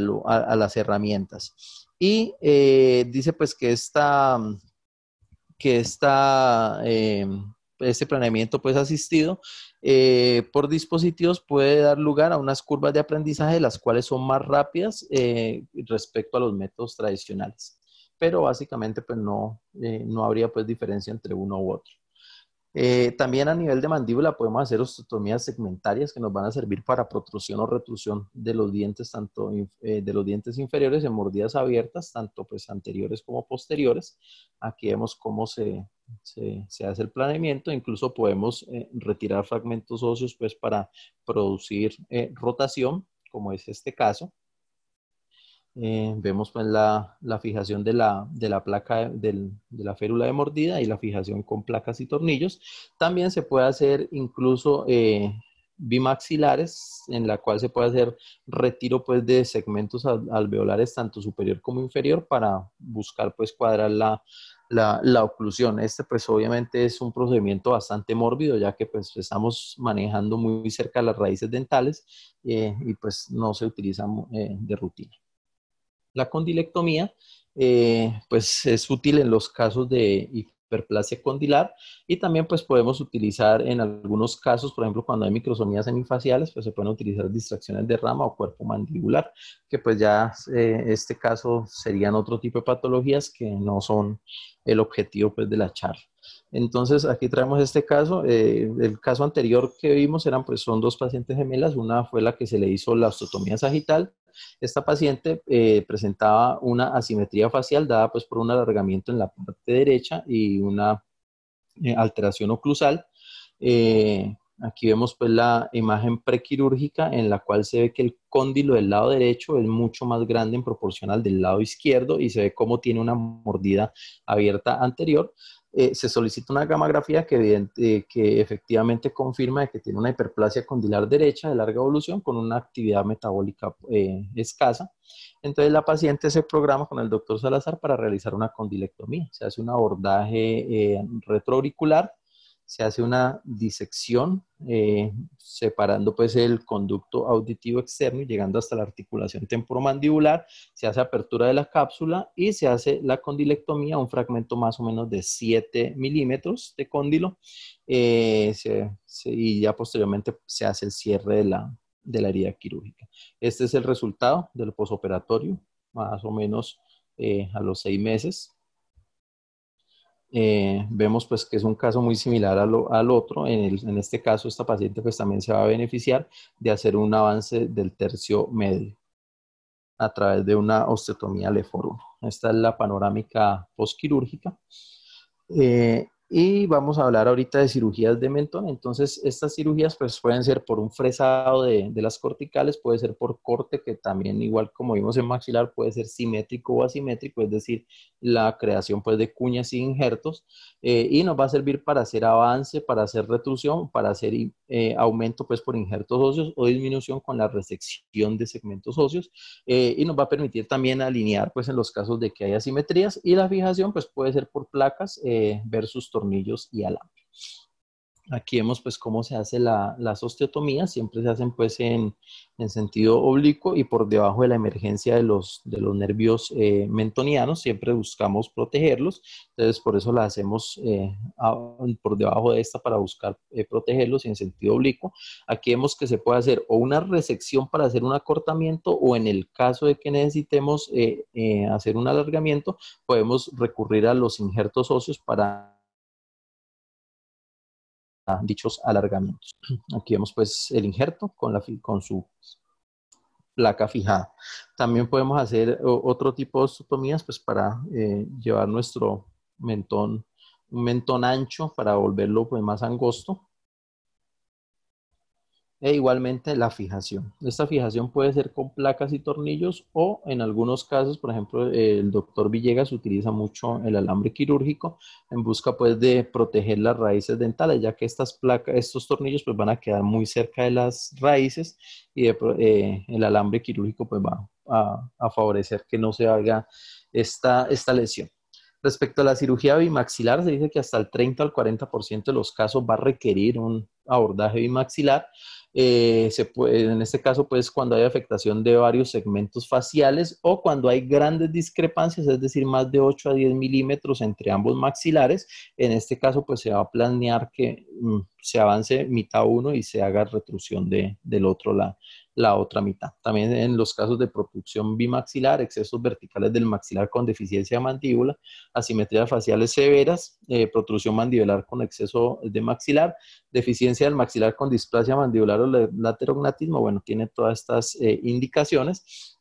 Speaker 1: las herramientas. Y eh, dice pues que esta, que esta, eh, este planeamiento pues asistido eh, por dispositivos puede dar lugar a unas curvas de aprendizaje las cuales son más rápidas respecto a los métodos tradicionales. Pero básicamente pues no, no habría pues diferencia entre uno u otro. Eh, también a nivel de mandíbula podemos hacer osteotomías segmentarias que nos van a servir para protrusión o retrusión de los dientes, tanto eh, de los dientes inferiores en mordidas abiertas, tanto pues anteriores como posteriores. Aquí vemos cómo se, se, hace el planeamiento. Incluso podemos eh, retirar fragmentos óseos pues para producir rotación, como es este caso. Eh, vemos pues la, fijación de la, placa de la férula de mordida y la fijación con placas y tornillos. También se puede hacer incluso eh, bimaxilares, en la cual se puede hacer retiro pues de segmentos alveolares tanto superior como inferior para buscar pues cuadrar la, la, oclusión. Este pues obviamente es un procedimiento bastante mórbido ya que pues estamos manejando muy cerca las raíces dentales eh, y pues no se utiliza de rutina. La condilectomía eh, pues es útil en los casos de hiperplasia condilar y también pues podemos utilizar en algunos casos, por ejemplo, cuando hay microsomías semifaciales, pues se pueden utilizar distracciones de rama o cuerpo mandibular, que pues ya eh, este caso serían otro tipo de patologías que no son el objetivo pues de la charla. Entonces, aquí traemos este caso. Eh, el caso anterior que vimos eran, pues, son dos pacientes gemelas. Una fue la que se le hizo la osteotomía sagital esta paciente eh, presentaba una asimetría facial dada pues, por un alargamiento en la parte derecha y una eh, alteración oclusal. Eh, aquí vemos pues, la imagen prequirúrgica en la cual se ve que el cóndilo del lado derecho es mucho más grande en proporción del lado izquierdo y se ve cómo tiene una mordida abierta anterior, eh, se solicita una gamografía que, eh, que efectivamente confirma que tiene una hiperplasia condilar derecha de larga evolución con una actividad metabólica eh, escasa. Entonces la paciente se programa con el doctor Salazar para realizar una condilectomía. Se hace un abordaje retroauricular se hace una disección eh, separando pues el conducto auditivo externo y llegando hasta la articulación temporomandibular, se hace apertura de la cápsula y se hace la condilectomía, un fragmento más o menos de 7 milímetros de cóndilo eh, y ya posteriormente se hace el cierre de la, de herida quirúrgica. Este es el resultado del posoperatorio, más o menos eh, a los seis meses eh, vemos pues que es un caso muy similar al otro. En, este caso, esta paciente pues también se va a beneficiar de hacer un avance del tercio medio a través de una osteotomía leforum Esta es la panorámica postquirúrgica. Eh, y vamos a hablar ahorita de cirugías de mentón. Entonces, estas cirugías pues, pueden ser por un fresado de, las corticales, puede ser por corte, que también igual como vimos en maxilar, puede ser simétrico o asimétrico, es decir, la creación pues, de cuñas y injertos. Eh, y nos va a servir para hacer avance, para hacer retrusión, para hacer eh, aumento pues, por injertos óseos o disminución con la resección de segmentos óseos. Eh, y nos va a permitir también alinear pues, en los casos de que haya asimetrías. Y la fijación pues, puede ser por placas versus tornillos y alambre. Aquí vemos pues cómo se hace la, las osteotomías, siempre se hacen pues en, en, sentido oblicuo y por debajo de la emergencia de los, de los nervios eh, mentonianos, siempre buscamos protegerlos, entonces por eso la hacemos eh, por debajo de esta para buscar eh, protegerlos en sentido oblicuo. Aquí vemos que se puede hacer o una resección para hacer un acortamiento o en el caso de que necesitemos hacer un alargamiento, podemos recurrir a los injertos óseos para dichos alargamientos. Aquí vemos pues el injerto con, la, con su placa fijada. También podemos hacer otro tipo de sutomías pues para eh, llevar nuestro mentón, un mentón ancho para volverlo pues, más angosto e igualmente la fijación. Esta fijación puede ser con placas y tornillos o en algunos casos, por ejemplo, el doctor Villegas utiliza mucho el alambre quirúrgico en busca pues de proteger las raíces dentales, ya que estas estos tornillos pues van a quedar muy cerca de las raíces y eh, el alambre quirúrgico pues va a, favorecer que no se haga esta, esta lesión. Respecto a la cirugía bimaxilar, se dice que hasta el 30 al 40% de los casos va a requerir un abordaje bimaxilar, eh, en este caso, pues cuando hay afectación de varios segmentos faciales o cuando hay grandes discrepancias, es decir, más de 8 a 10 milímetros entre ambos maxilares, en este caso, pues se va a planear que mm, se avance mitad uno y se haga retrusión del otro lado la otra mitad. También en los casos de producción bimaxilar, excesos verticales del maxilar con deficiencia de mandíbula, asimetrías faciales severas, eh, protrusión mandibular con exceso de maxilar, deficiencia del maxilar con displasia mandibular o laterognatismo, bueno, tiene todas estas eh, indicaciones.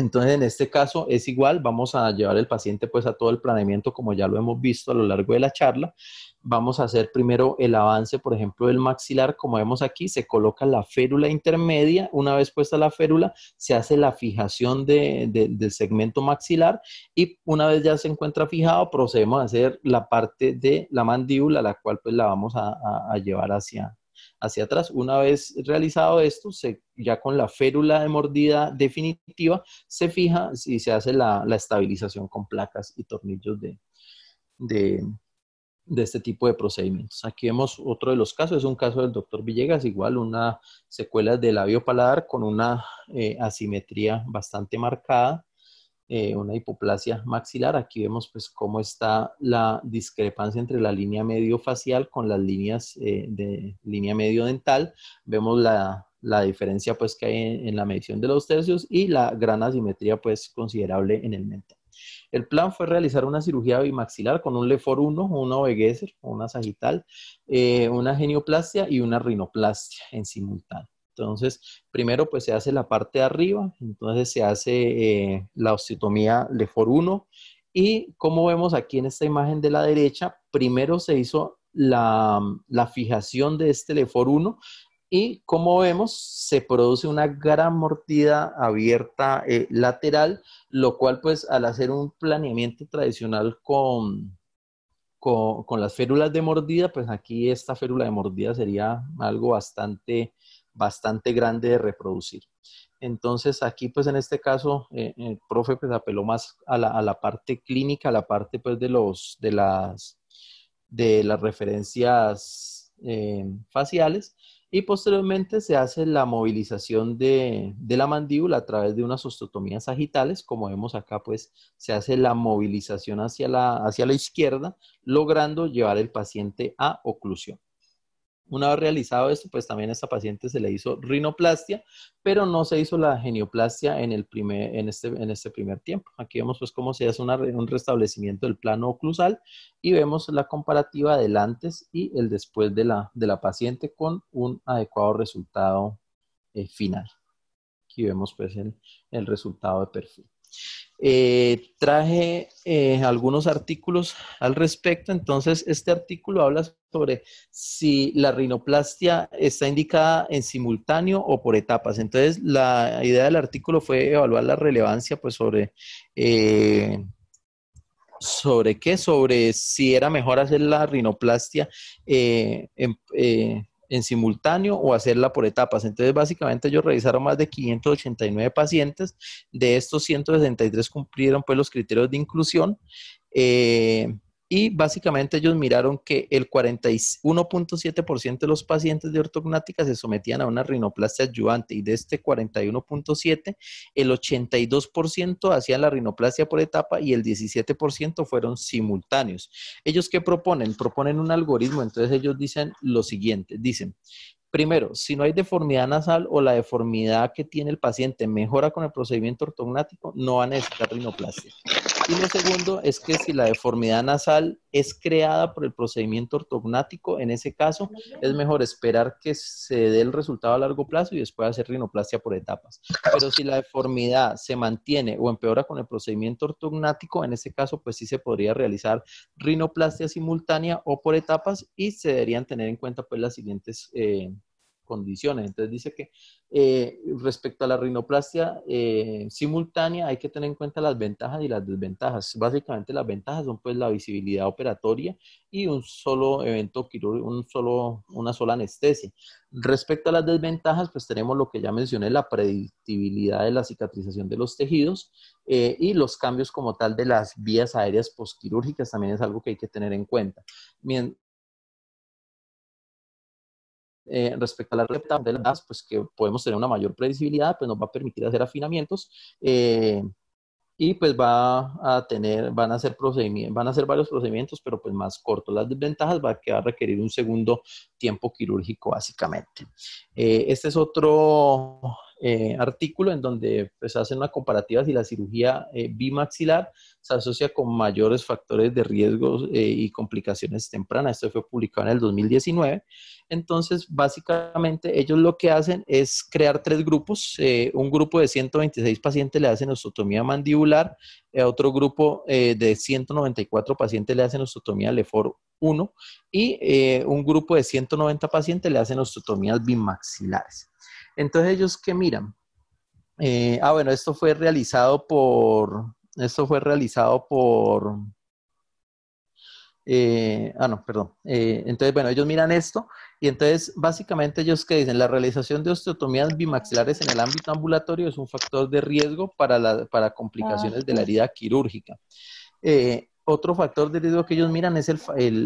Speaker 1: Entonces, en este caso es igual, vamos a llevar el paciente pues a todo el planeamiento como ya lo hemos visto a lo largo de la charla. Vamos a hacer primero el avance, por ejemplo, del maxilar, como vemos aquí, se coloca la férula intermedia, una vez puesta la férula, se hace la fijación del segmento maxilar y una vez ya se encuentra fijado, procedemos a hacer la parte de la mandíbula, la cual pues la vamos a llevar hacia, hacia atrás. Una vez realizado esto, ya con la férula de mordida definitiva, se fija y se hace la, estabilización con placas y tornillos de, este tipo de procedimientos. Aquí vemos otro de los casos, es un caso del doctor Villegas, igual una secuela de labio paladar con una eh, asimetría bastante marcada eh, una hipoplasia maxilar. Aquí vemos pues cómo está la discrepancia entre la línea medio facial con las líneas eh, de línea medio dental. Vemos la, diferencia pues que hay en, la medición de los tercios y la gran asimetría pues considerable en el mental. El plan fue realizar una cirugía bimaxilar con un LEFOR 1, una OEGESER, una sagital, eh, una genioplastia y una rinoplastia en simultáneo. Entonces, primero pues se hace la parte de arriba, entonces se hace eh, la osteotomía LEFOR 1 y como vemos aquí en esta imagen de la derecha, primero se hizo la, mm, fijación de este LEFOR 1 y como vemos se produce una gran mordida abierta eh, lateral, lo cual pues al hacer un planeamiento tradicional con, con, las férulas de mordida, pues aquí esta férula de mordida sería algo bastante bastante grande de reproducir. Entonces, aquí, pues en este caso, eh, el profe pues, apeló más a la, parte clínica, a la parte pues de, los, de, las, de las referencias eh, faciales y posteriormente se hace la movilización de, de, la mandíbula a través de unas osteotomías sagitales, como vemos acá, pues se hace la movilización hacia la, hacia la izquierda, logrando llevar el paciente a oclusión. Una vez realizado esto, pues también a esta paciente se le hizo rinoplastia, pero no se hizo la genioplastia en, el primer, en, este, en este primer tiempo. Aquí vemos pues cómo se hace un restablecimiento del plano oclusal y vemos la comparativa del antes y el después de la, de la paciente con un adecuado resultado eh, final. Aquí vemos pues el resultado de perfil. Eh, traje eh, algunos artículos al respecto. Entonces, este artículo habla sobre si la rinoplastia está indicada en simultáneo o por etapas. Entonces, la idea del artículo fue evaluar la relevancia pues, sobre, eh, sobre qué, sobre si era mejor hacer la rinoplastia en en simultáneo o hacerla por etapas. Entonces, básicamente ellos revisaron más de 589 pacientes. De estos, 163 cumplieron pues los criterios de inclusión. Eh, y básicamente ellos miraron que el 41.7% de los pacientes de ortognática se sometían a una rinoplastia ayudante y de este 41.7, el 82% hacían la rinoplastia por etapa y el 17% fueron simultáneos. ¿Ellos qué proponen? Proponen un algoritmo, entonces ellos dicen lo siguiente, dicen, Primero, si no hay deformidad nasal o la deformidad que tiene el paciente mejora con el procedimiento ortognático, no va a necesitar rinoplastia. Y lo segundo es que si la deformidad nasal es creada por el procedimiento ortognático. En ese caso, es mejor esperar que se dé el resultado a largo plazo y después hacer rinoplastia por etapas. Pero si la deformidad se mantiene o empeora con el procedimiento ortognático, en ese caso, pues sí se podría realizar rinoplastia simultánea o por etapas y se deberían tener en cuenta pues las siguientes eh, condiciones. Entonces dice que eh, respecto a la rinoplastia eh, simultánea hay que tener en cuenta las ventajas y las desventajas. Básicamente las ventajas son pues la visibilidad operatoria y un solo evento quirúrgico, solo, una sola anestesia. Respecto a las desventajas, pues tenemos lo que ya mencioné, la predictibilidad de la cicatrización de los tejidos eh, y los cambios como tal de las vías aéreas posquirúrgicas también es algo que hay que tener en cuenta. Bien, eh, respecto a la recta de las pues que podemos tener una mayor predecibilidad, pues nos va a permitir hacer afinamientos. Eh, y pues va a tener, van a hacer procedimientos, van a hacer varios procedimientos, pero pues más cortos. Las desventajas va a, que a requerir un segundo tiempo quirúrgico básicamente. Eh, este es otro eh, artículo en donde pues, hacen una comparativa si la cirugía eh, bimaxilar se asocia con mayores factores de riesgo eh, y complicaciones tempranas. Esto fue publicado en el 2019. Entonces, básicamente, ellos lo que hacen es crear tres grupos. un grupo de 126 pacientes le hacen ostotomía mandibular, otro grupo de 194 pacientes le hacen osteotomía Lefort 1 y un grupo de 190 pacientes le hacen osteotomías bimaxilares. Entonces, ¿ellos qué miran? Eh, ah, bueno, esto fue realizado por, esto fue realizado por, eh, ah, no, perdón. Eh, entonces, bueno, ellos miran esto y entonces básicamente ellos que dicen, la realización de osteotomías bimaxilares en el ámbito ambulatorio es un factor de riesgo para, complicaciones de la ah, herida quirúrgica otro factor de riesgo que ellos miran es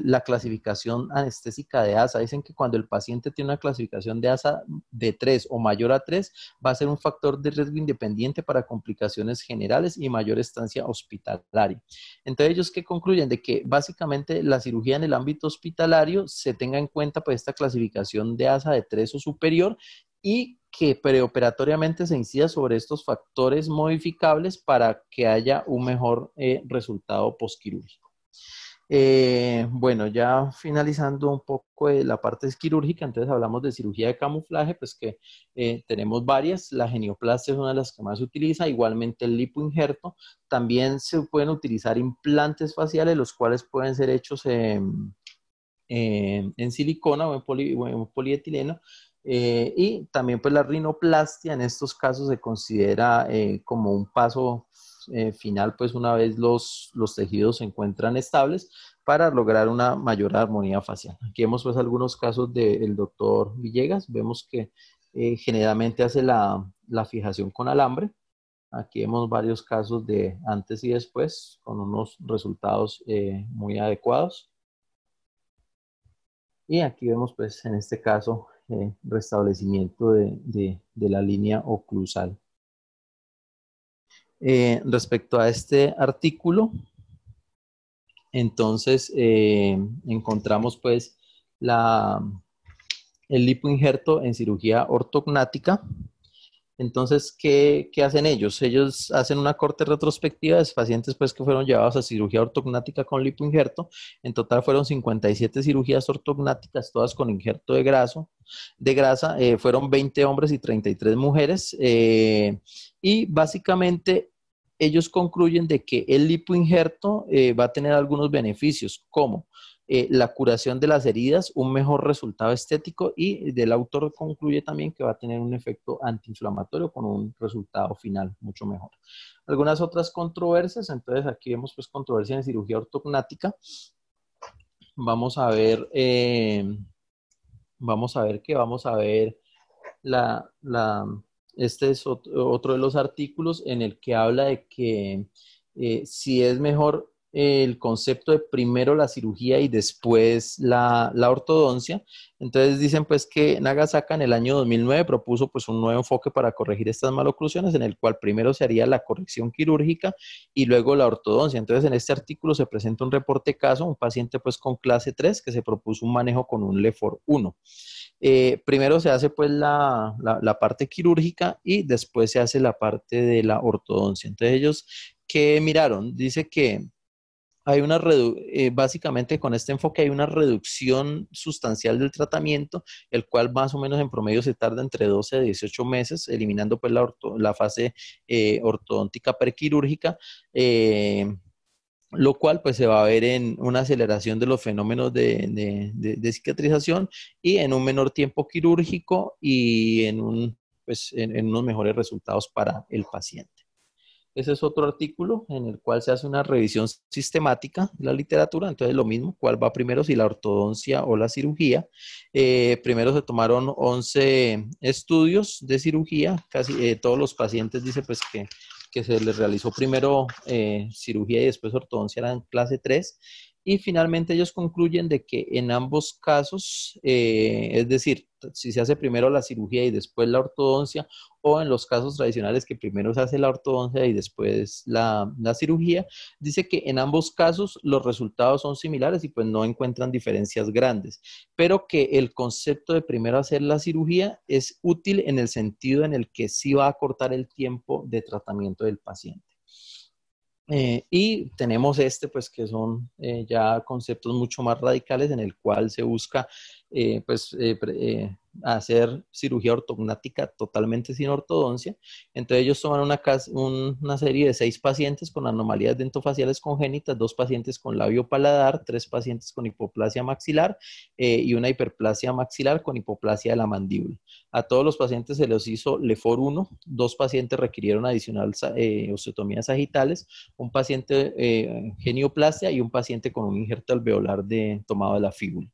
Speaker 1: la clasificación anestésica de ASA. Dicen que cuando el paciente tiene una clasificación de ASA de 3 o mayor a 3, va a ser un factor de riesgo independiente para complicaciones generales y mayor estancia hospitalaria. Entonces, ellos que concluyen de que básicamente la cirugía en el ámbito hospitalario se tenga en cuenta pues esta clasificación de ASA de 3 o superior y que preoperatoriamente se incida sobre estos factores modificables para que haya un mejor eh, resultado posquirúrgico. Eh, bueno, ya finalizando un poco eh, la parte quirúrgica, entonces hablamos de cirugía de camuflaje, pues que tenemos varias, la genioplastia es una de las que más se utiliza, igualmente el lipoinjerto, también se pueden utilizar implantes faciales, los cuales pueden ser hechos en silicona en, o en polietileno, eh, y también pues la rinoplastia en estos casos se considera eh, como un paso eh, final, pues una vez los, los tejidos se encuentran estables para lograr una mayor armonía facial. Aquí vemos pues algunos casos del doctor Villegas, vemos que generalmente hace la, la fijación con alambre. Aquí vemos varios casos de antes y después con unos resultados muy adecuados. Y aquí vemos pues en este caso eh, restablecimiento de, la línea oclusal. Eh, respecto a este artículo, entonces eh, encontramos pues el lipoinjerto en cirugía ortognática, entonces, ¿qué, hacen ellos? Ellos hacen una corte retrospectiva de pacientes pues, que fueron llevados a cirugía ortognática con lipoinjerto. En total fueron 57 cirugías ortognáticas, todas con injerto de, graso, de grasa. Eh, fueron 20 hombres y 33 mujeres. Eh, y básicamente ellos concluyen de que el lipoinjerto injerto eh, va a tener algunos beneficios, como eh, la curación de las heridas, un mejor resultado estético y del autor concluye también que va a tener un efecto antiinflamatorio con un resultado final mucho mejor. Algunas otras controversias, entonces aquí vemos pues controversia en cirugía ortognática. Vamos a ver, eh, vamos a ver que vamos a ver la, este es otro, de los artículos en el que habla de que eh, si es mejor el concepto de primero la cirugía y después la, ortodoncia. Entonces dicen pues que Nagasaka en el año 2009 propuso pues un nuevo enfoque para corregir estas maloclusiones en el cual primero se haría la corrección quirúrgica y luego la ortodoncia. Entonces en este artículo se presenta un reporte caso, un paciente pues con clase 3 que se propuso un manejo con un LEFOR 1. Eh, primero se hace pues la, la parte quirúrgica y después se hace la parte de la ortodoncia. Entonces ellos que miraron, dice que hay una eh, básicamente con este enfoque hay una reducción sustancial del tratamiento, el cual más o menos en promedio se tarda entre 12 a 18 meses, eliminando pues la, fase eh, ortodóntica prequirúrgica. Eh, lo cual pues se va a ver en una aceleración de los fenómenos de, cicatrización y en un menor tiempo quirúrgico y en, pues, en unos mejores resultados para el paciente. Ese es otro artículo en el cual se hace una revisión sistemática de la literatura. Entonces, lo mismo, cuál va primero, si la ortodoncia o la cirugía. Eh, primero se tomaron 11 estudios de cirugía. Casi eh, todos los pacientes dice pues que, que se les realizó primero eh, cirugía y después ortodoncia eran clase 3. Y finalmente ellos concluyen de que en ambos casos, eh, es decir, si se hace primero la cirugía y después la ortodoncia, o en los casos tradicionales que primero se hace la ortodoncia y después la, la cirugía, dice que en ambos casos los resultados son similares y pues no encuentran diferencias grandes, pero que el concepto de primero hacer la cirugía es útil en el sentido en el que sí va a cortar el tiempo de tratamiento del paciente. Eh, y tenemos este, pues que son eh, ya conceptos mucho más radicales en el cual se busca eh, pues, eh, eh, hacer cirugía ortognática totalmente sin ortodoncia. entre ellos tomaron una, una serie de seis pacientes con anomalías dentofaciales congénitas, dos pacientes con labio paladar, tres pacientes con hipoplasia maxilar y una hiperplasia maxilar con hipoplasia de la mandíbula. A todos los pacientes se les hizo LEFOR 1, dos pacientes requirieron adicional osteotomías sagitales, un paciente genioplasia y un paciente con un injerto alveolar de, tomado de la fíbula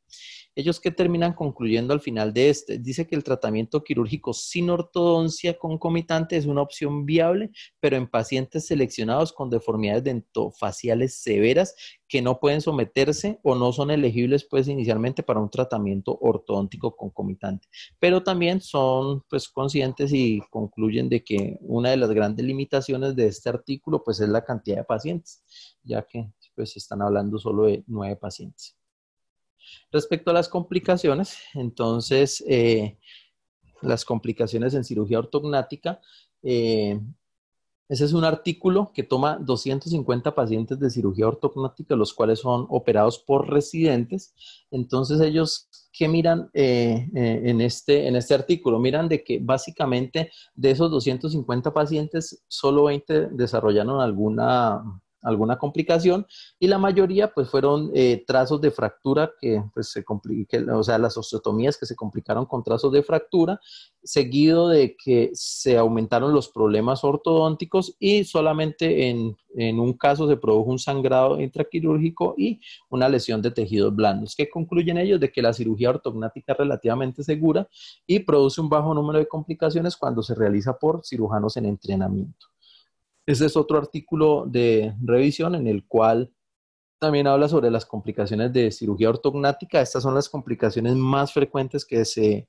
Speaker 1: ellos que terminan concluyendo al final de este, dice que el tratamiento quirúrgico sin ortodoncia concomitante es una opción viable, pero en pacientes seleccionados con deformidades dentofaciales severas que no pueden someterse o no son elegibles pues inicialmente para un tratamiento ortodóntico concomitante. Pero también son pues conscientes y concluyen de que una de las grandes limitaciones de este artículo pues es la cantidad de pacientes, ya que pues están hablando solo de nueve pacientes. Respecto a las complicaciones, entonces, eh, las complicaciones en cirugía ortognática, eh, ese es un artículo que toma 250 pacientes de cirugía ortognática, los cuales son operados por residentes. Entonces, ellos, ¿qué miran eh, en, este, en este artículo? Miran de que básicamente de esos 250 pacientes, solo 20 desarrollaron alguna alguna complicación y la mayoría pues fueron eh, trazos de fractura que pues, se que, o sea, las osteotomías que se complicaron con trazos de fractura, seguido de que se aumentaron los problemas ortodónticos y solamente en, en un caso se produjo un sangrado intraquirúrgico y una lesión de tejidos blandos, que concluyen ellos de que la cirugía ortognática es relativamente segura y produce un bajo número de complicaciones cuando se realiza por cirujanos en entrenamiento. Ese es otro artículo de revisión en el cual también habla sobre las complicaciones de cirugía ortognática. Estas son las complicaciones más frecuentes que se,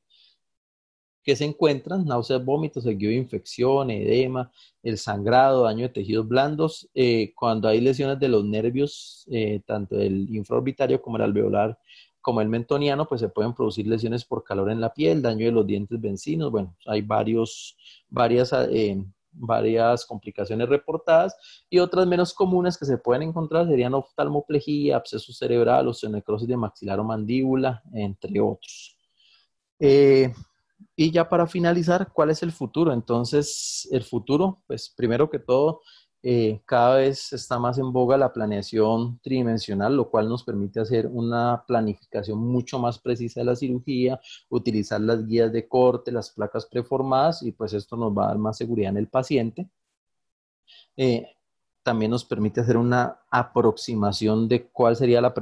Speaker 1: se encuentran, náuseas, vómitos, seguido de infección, edema, el sangrado, daño de tejidos blandos, eh, cuando hay lesiones de los nervios, eh, tanto del infraorbitario como el alveolar, como el mentoniano, pues se pueden producir lesiones por calor en la piel, daño de los dientes vencinos, bueno, hay varios, varias eh, varias complicaciones reportadas y otras menos comunes que se pueden encontrar serían oftalmoplejía, absceso cerebral, osteonecrosis de maxilar o mandíbula, entre otros. Eh, y ya para finalizar, ¿cuál es el futuro? Entonces, el futuro, pues primero que todo, eh, cada vez está más en boga la planeación tridimensional, lo cual nos permite hacer una planificación mucho más precisa de la cirugía, utilizar las guías de corte, las placas preformadas y pues esto nos va a dar más seguridad en el paciente. Eh, también nos permite hacer una aproximación de cuál sería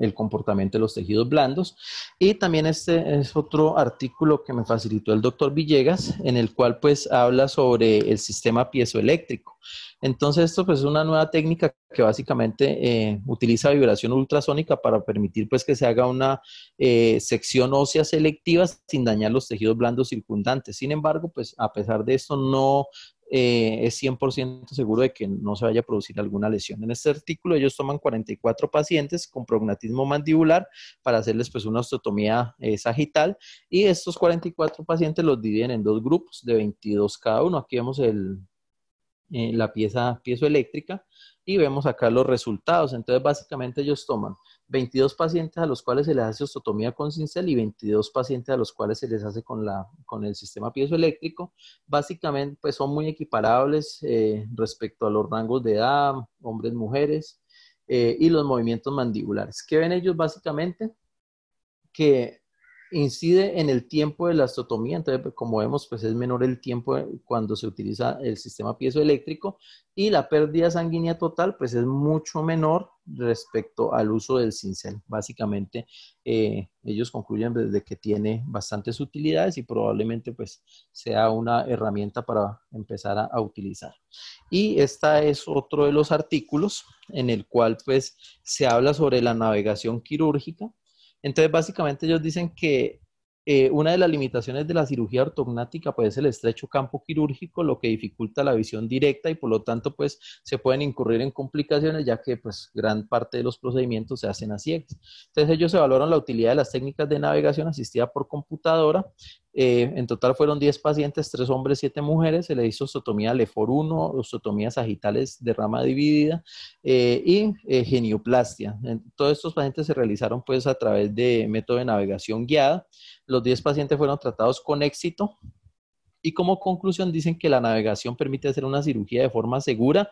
Speaker 1: el comportamiento de los tejidos blandos. Y también este es otro artículo que me facilitó el doctor Villegas, en el cual pues habla sobre el sistema piezoeléctrico. Entonces esto pues es una nueva técnica que básicamente eh, utiliza vibración ultrasónica para permitir pues que se haga una eh, sección ósea selectiva sin dañar los tejidos blandos circundantes. Sin embargo, pues a pesar de esto no eh, es 100% seguro de que no se vaya a producir alguna lesión. En este artículo ellos toman 44 pacientes con prognatismo mandibular para hacerles pues una osteotomía eh, sagital y estos 44 pacientes los dividen en dos grupos de 22 cada uno. Aquí vemos el, eh, la pieza piezoeléctrica y vemos acá los resultados. Entonces básicamente ellos toman 22 pacientes a los cuales se les hace ostotomía con cincel y 22 pacientes a los cuales se les hace con, la, con el sistema piezoeléctrico. Básicamente, pues son muy equiparables eh, respecto a los rangos de edad, hombres, mujeres, eh, y los movimientos mandibulares. ¿Qué ven ellos básicamente? Que incide en el tiempo de la ostotomía, entonces pues, como vemos pues es menor el tiempo cuando se utiliza el sistema piezoeléctrico y la pérdida sanguínea total pues es mucho menor respecto al uso del cincel. Básicamente, eh, ellos concluyen desde que tiene bastantes utilidades y probablemente pues sea una herramienta para empezar a, utilizar. Y esta es otro de los artículos en el cual pues se habla sobre la navegación quirúrgica. Entonces, básicamente ellos dicen que eh, una de las limitaciones de la cirugía ortognática puede es el estrecho campo quirúrgico, lo que dificulta la visión directa y por lo tanto pues, se pueden incurrir en complicaciones ya que pues, gran parte de los procedimientos se hacen a ciegas. Entonces ellos evaluaron la utilidad de las técnicas de navegación asistida por computadora eh, en total fueron 10 pacientes, 3 hombres, 7 mujeres. Se le hizo Le LEFOR 1, ostotomías sagitales de rama dividida eh, y eh, genioplastia. todos estos pacientes se realizaron pues a través de método de navegación guiada. Los 10 pacientes fueron tratados con éxito. Y como conclusión dicen que la navegación permite hacer una cirugía de forma segura,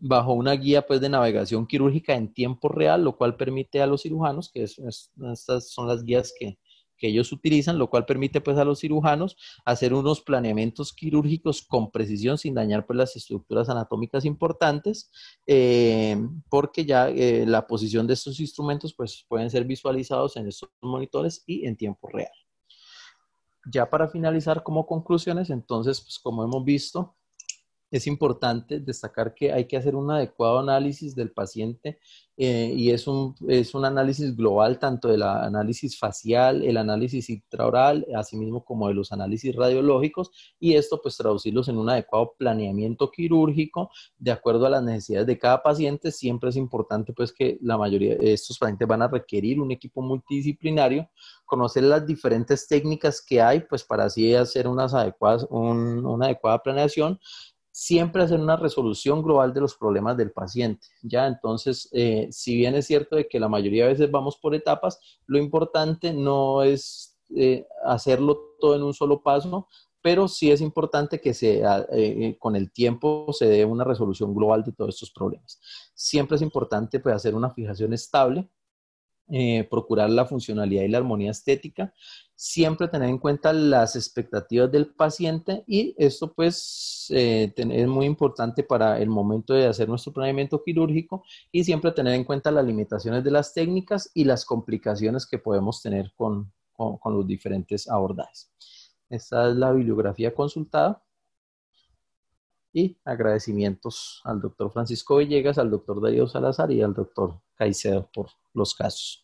Speaker 1: bajo una guía pues, de navegación quirúrgica en tiempo real, lo cual permite a los cirujanos, que estas son las guías que, que ellos utilizan, lo cual permite pues a los cirujanos hacer unos planeamientos quirúrgicos con precisión sin dañar pues las estructuras anatómicas importantes, eh, porque ya eh, la posición de estos instrumentos pues pueden ser visualizados en estos monitores y en tiempo real. Ya para finalizar como conclusiones, entonces pues como hemos visto, es importante destacar que hay que hacer un adecuado análisis del paciente eh, y es un, es un análisis global tanto del análisis facial, el análisis intraoral, así mismo como de los análisis radiológicos y esto pues traducirlos en un adecuado planeamiento quirúrgico de acuerdo a las necesidades de cada paciente. Siempre es importante pues que la mayoría de estos pacientes van a requerir un equipo multidisciplinario conocer las diferentes técnicas que hay, pues para así hacer unas adecuadas, una adecuada planeación siempre hacer una resolución global de los problemas del paciente. Ya, entonces, eh, si bien es cierto de que la mayoría de veces vamos por etapas, lo importante no es eh, hacerlo todo en un solo paso, pero sí es importante que ah, eh, con el tiempo se dé una resolución global de todos estos problemas. Siempre es importante pues, hacer una fijación estable eh, procurar la funcionalidad y la armonía estética, siempre tener en cuenta las expectativas del paciente y esto pues eh, es muy importante para el momento de hacer nuestro planeamiento quirúrgico y siempre tener en cuenta las limitaciones de las técnicas y las complicaciones que podemos tener con los diferentes abordajes. Esta es la bibliografía consultada. Y agradecimientos al doctor Francisco Villegas, al doctor Darío Salazar y al doctor Caicedo por los casos.